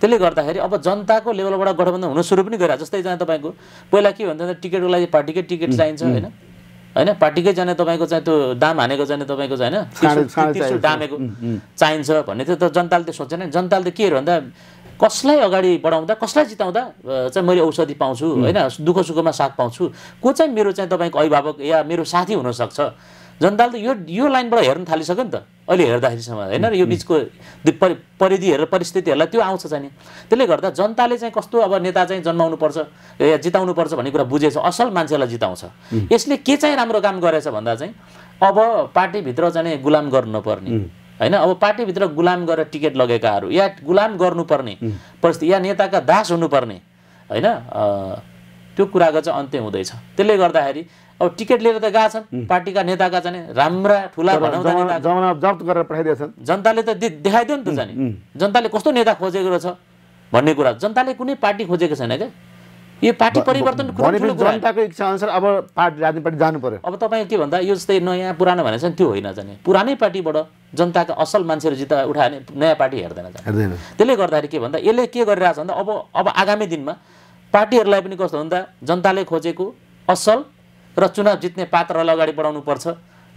त्यसले गर्दाखेरि अब जनताको लेभलबाट गठबन्धन हुन सुरु पनि गरेर जस्तै जहाँ तपाईँको पहिला के भन्दा टिकटको लागि पार्टीकै टिकट चाहिन्छ होइन होइन पार्टीकै जाने तपाईँको चाहिँ त्यो दाम हानेको जाने तपाईँको होइन दामेको चाहिन्छ भन्ने थियो त जनताले त सोच्छ नि जनताले त के भन्दा कसलाई अगाडि बढाउँदा कसलाई जिताउँदा चाहिँ मैले औषधि पाउँछु होइन दुःख सुखमा साथ पाउँछु को चाहिँ मेरो चाहिँ तपाईँको अभिभावक या मेरो साथी हुनसक्छ जनताले त यो यो लाइनबाट हेर्न थालिसक्यो नि त अहिले हेर्दाखेरिसम्म होइन र यो बिचको परि परिधि हेरेर परिस्थितिहरूलाई त्यो आउँछ चाहिँ त्यसले गर्दा जनताले चाहिँ कस्तो अब नेता चाहिँ जन्माउनु पर्छ या पर्छ भन्ने कुरा बुझेछ असल मान्छेलाई जिताउँछ यसले के चाहिँ राम्रो काम गरेछ भन्दा चाहिँ अब पार्टीभित्र चाहिँ गुलाम गर्नु नपर्ने होइन अब पार्टीभित्र गुलाम गरेर टिकट लगेकाहरू या गुलाम गर्नुपर्ने परिस्थिति या नेताका दास हुनुपर्ने होइन त्यो कुराको चाहिँ अन्त्य हुँदैछ त्यसले गर्दाखेरि अब टिकट लिएर त गएको छन् पार्टीका नेता गएछन् राम्रा ठुला जप्त गरेर पठाइदिएछन् जनताले त देखाइदियो नि त जाने जनताले कस्तो नेता खोजेको रहेछ भन्ने कुरा जनताले कुनै पार्टी खोजेको छैन क्या यो पार्टी परिवर्तन जनताको इच्छा अनुसार अब पार्टी राजनीति जानु पर्यो अब तपाईँ के भन्दा यो जस्तै नयाँ पुरानो भनेको छ नि त्यो होइन जाने पुरानै पार्टीबाट जनताका असल मान्छेहरू जिता उठायो नयाँ पार्टी हेर्दैन हेर्दैन त्यसले गर्दाखेरि के भन्दा यसले के गरिरहेको छ भन्दा अब अब आगामी दिनमा पार्टीहरूलाई पनि कस्तो भन्दा जनताले खोजेको असल र चुनाव जित्ने पात्रलाई अगाडि बढाउनु पर्छ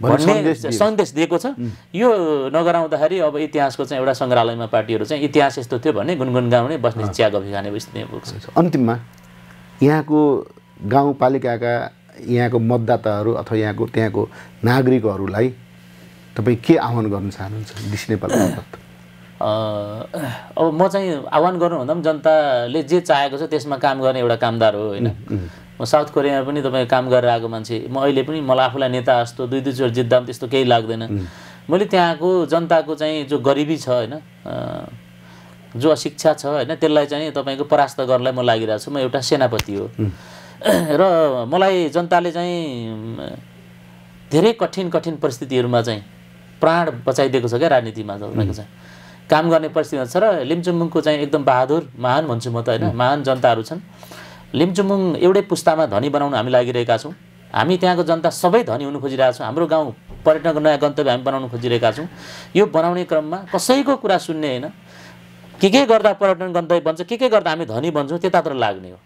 भन्ने सन्देश दिएको छ यो नगराउँदाखेरि अब इतिहासको चाहिँ एउटा सङ्ग्रहालयमा पार्टीहरू चाहिँ इतिहास यस्तो थियो भने गुनगुन गाउने बस्ने चिया गफी खाने बस्ने पुग्छ अन्तिममा यहाँको गाउँपालिकाका यहाँको मतदाताहरू अथवा यहाँको त्यहाँको नागरिकहरूलाई तपाईँ के आह्वान गर्न चाहनुहुन्छ डिस नेपाल अब म चाहिँ आह्वान गर्नुभन्दा पनि जनताले जे चाहेको छ त्यसमा काम गर्ने एउटा कामदार हो होइन म साउथ कोरियामा पनि तपाईँ काम गरेर आएको मान्छे म अहिले पनि मलाई आफूलाई नेता जस्तो दुई दुईचोटि जित्दा पनि त्यस्तो केही लाग्दैन मैले त्यहाँको जनताको चाहिँ जो गरिबी छ होइन जो अशिक्षा छ होइन त्यसलाई चाहिँ तपाईँको परास्त गर्नलाई म लागिरहेको छु म एउटा सेनापति हो [CLEARS THROAT] र मलाई जनताले चाहिँ धेरै कठिन कठिन परिस्थितिहरूमा चाहिँ प्राण बचाइदिएको छ क्या राजनीतिमा तपाईँको चाहिँ काम गर्ने परिस्थितिमा छ र लिम्चुम्बुङको चाहिँ एकदम बहादुर महान भन्छु म त होइन महान जनताहरू छन् लिम्चुमुङ एउटै पुस्तामा धनी बनाउनु हामी लागिरहेका छौँ हामी त्यहाँको जनता सबै धनी हुनु छौँ हाम्रो गाउँ पर्यटनको नयाँ गन्तव्य हामी बनाउनु खोजिरहेका छौँ यो बनाउने क्रममा कसैको कुरा सुन्ने होइन के के गर्दा पर्यटन गन्तव्य बन्छ के के गर्दा हामी धनी बन्छौँ त्यतातिर लाग्ने हो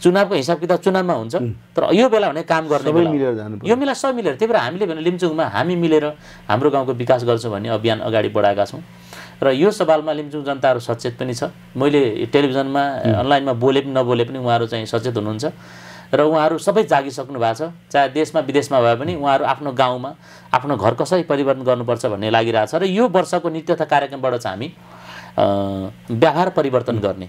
चुनावको हिसाब किताब चुनावमा हुन्छ तर यो बेला भने काम गर्ने यो मेला सब मिलेर त्यही भएर हामीले भने लिम्चुङमा हामी मिलेर हाम्रो गाउँको विकास गर्छौँ भन्ने अभियान अगाडि बढाएका छौँ र यो सवालमा लिम्चुङ जनताहरू सचेत पनि छ मैले टेलिभिजनमा अनलाइनमा बोले पनि नबोले पनि उहाँहरू चाहिँ सचेत हुनुहुन्छ र उहाँहरू सबै जागिसक्नु भएको छ चाहे देशमा विदेशमा भए पनि उहाँहरू आफ्नो गाउँमा आफ्नो घर कसरी परिवर्तन गर्नुपर्छ भन्ने लागिरहेछ र यो वर्षको नृत्य तथा कार्यक्रमबाट चाहिँ हामी व्यवहार परिवर्तन गर्ने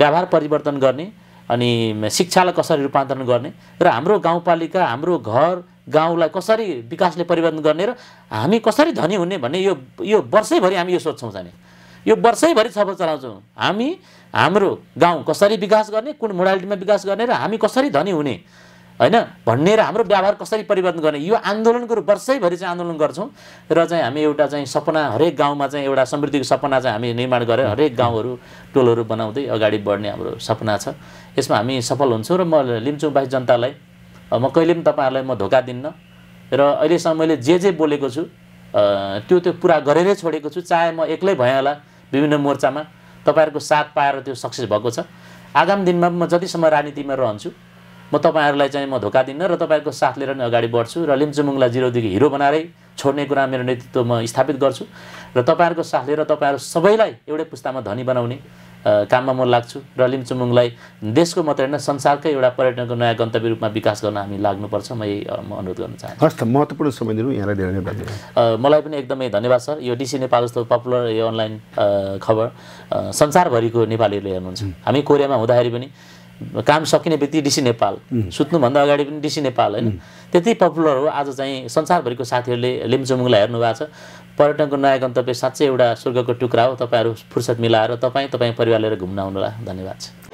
व्यवहार परिवर्तन गर्ने अनि शिक्षालाई कसरी रूपान्तरण गर्ने र हाम्रो गाउँपालिका हाम्रो घर गाउँलाई कसरी विकासले परिवर्तन गर्ने र हामी कसरी धनी हुने भन्ने यो यो वर्षैभरि हामी यो सोध्छौँ जाने यो वर्षैभरि छलफल चलाउँछौँ हामी हाम्रो गाउँ कसरी विकास गर्ने कुन मोडालिटीमा विकास गर्ने र हामी कसरी धनी हुने होइन भन्ने र हाम्रो व्यवहार कसरी परिवर्तन गर्ने यो आन्दोलनको वर्षैभरि चाहिँ आन्दोलन गर्छौँ र चाहिँ हामी एउटा चाहिँ सपना हरेक गाउँमा चाहिँ एउटा समृद्धिको सपना चाहिँ हामी निर्माण गरेर हरेक गाउँहरू टोलहरू बनाउँदै अगाडि बढ्ने हाम्रो सपना छ यसमा हामी सफल हुन्छौँ र म लिम्चुङ बाहेक जनतालाई म कहिले पनि तपाईँहरूलाई म धोका दिन्न र अहिलेसम्म मैले जे जे बोलेको छु त्यो त्यो पुरा गरेरै छोडेको छु चाहे म एक्लै भएँ होला विभिन्न मोर्चामा तपाईँहरूको साथ पाएर त्यो सक्सेस भएको छ आगामी दिनमा म जतिसम्म राजनीतिमा रहन्छु म तपाईँहरूलाई चाहिँ म धोका दिन्न र तपाईँहरूको साथ लिएर नै अगाडि बढ्छु र लिम्चुमुङलाई जिरोदेखि हिरो बनाएरै छोड्ने कुरा मेरो नेतृत्व म स्थापित गर्छु र तपाईँहरूको साथ लिएर तपाईँहरू सबैलाई एउटै पुस्तामा धनी बनाउने काममा म लाग्छु र लिम्चुमुङलाई देशको मात्र होइन संसारकै एउटा पर्यटनको नयाँ गन्तव्य रूपमा विकास गर्न हामी लाग्नुपर्छ म यही म अनुरोध गर्न चाहन्छु हस् त महत्त्वपूर्ण समय दिनु यहाँलाई धेरै धन्यवाद मलाई पनि एकदमै धन्यवाद सर यो डिसी नेपाल जस्तो पपुलर यो अनलाइन खबर संसारभरिको नेपालीहरूले हेर्नुहुन्छ हामी कोरियामा हुँदाखेरि पनि काम सकिने बित्तिकै डिसी नेपाल सुत्नुभन्दा अगाडि पनि डिसी नेपाल होइन त्यति पपुलर हो आज चाहिँ संसारभरिको साथीहरूले लिम्चुमुङलाई हेर्नु भएको छ पर्यटनको नयाँ गन्तव्य साँच्चै एउटा स्वर्गको टुक्रा हो तपाईँहरू फुर्सद मिलाएर तपाईँ तपाईँ परिवार लिएर घुम्न आउनुहोला धन्यवाद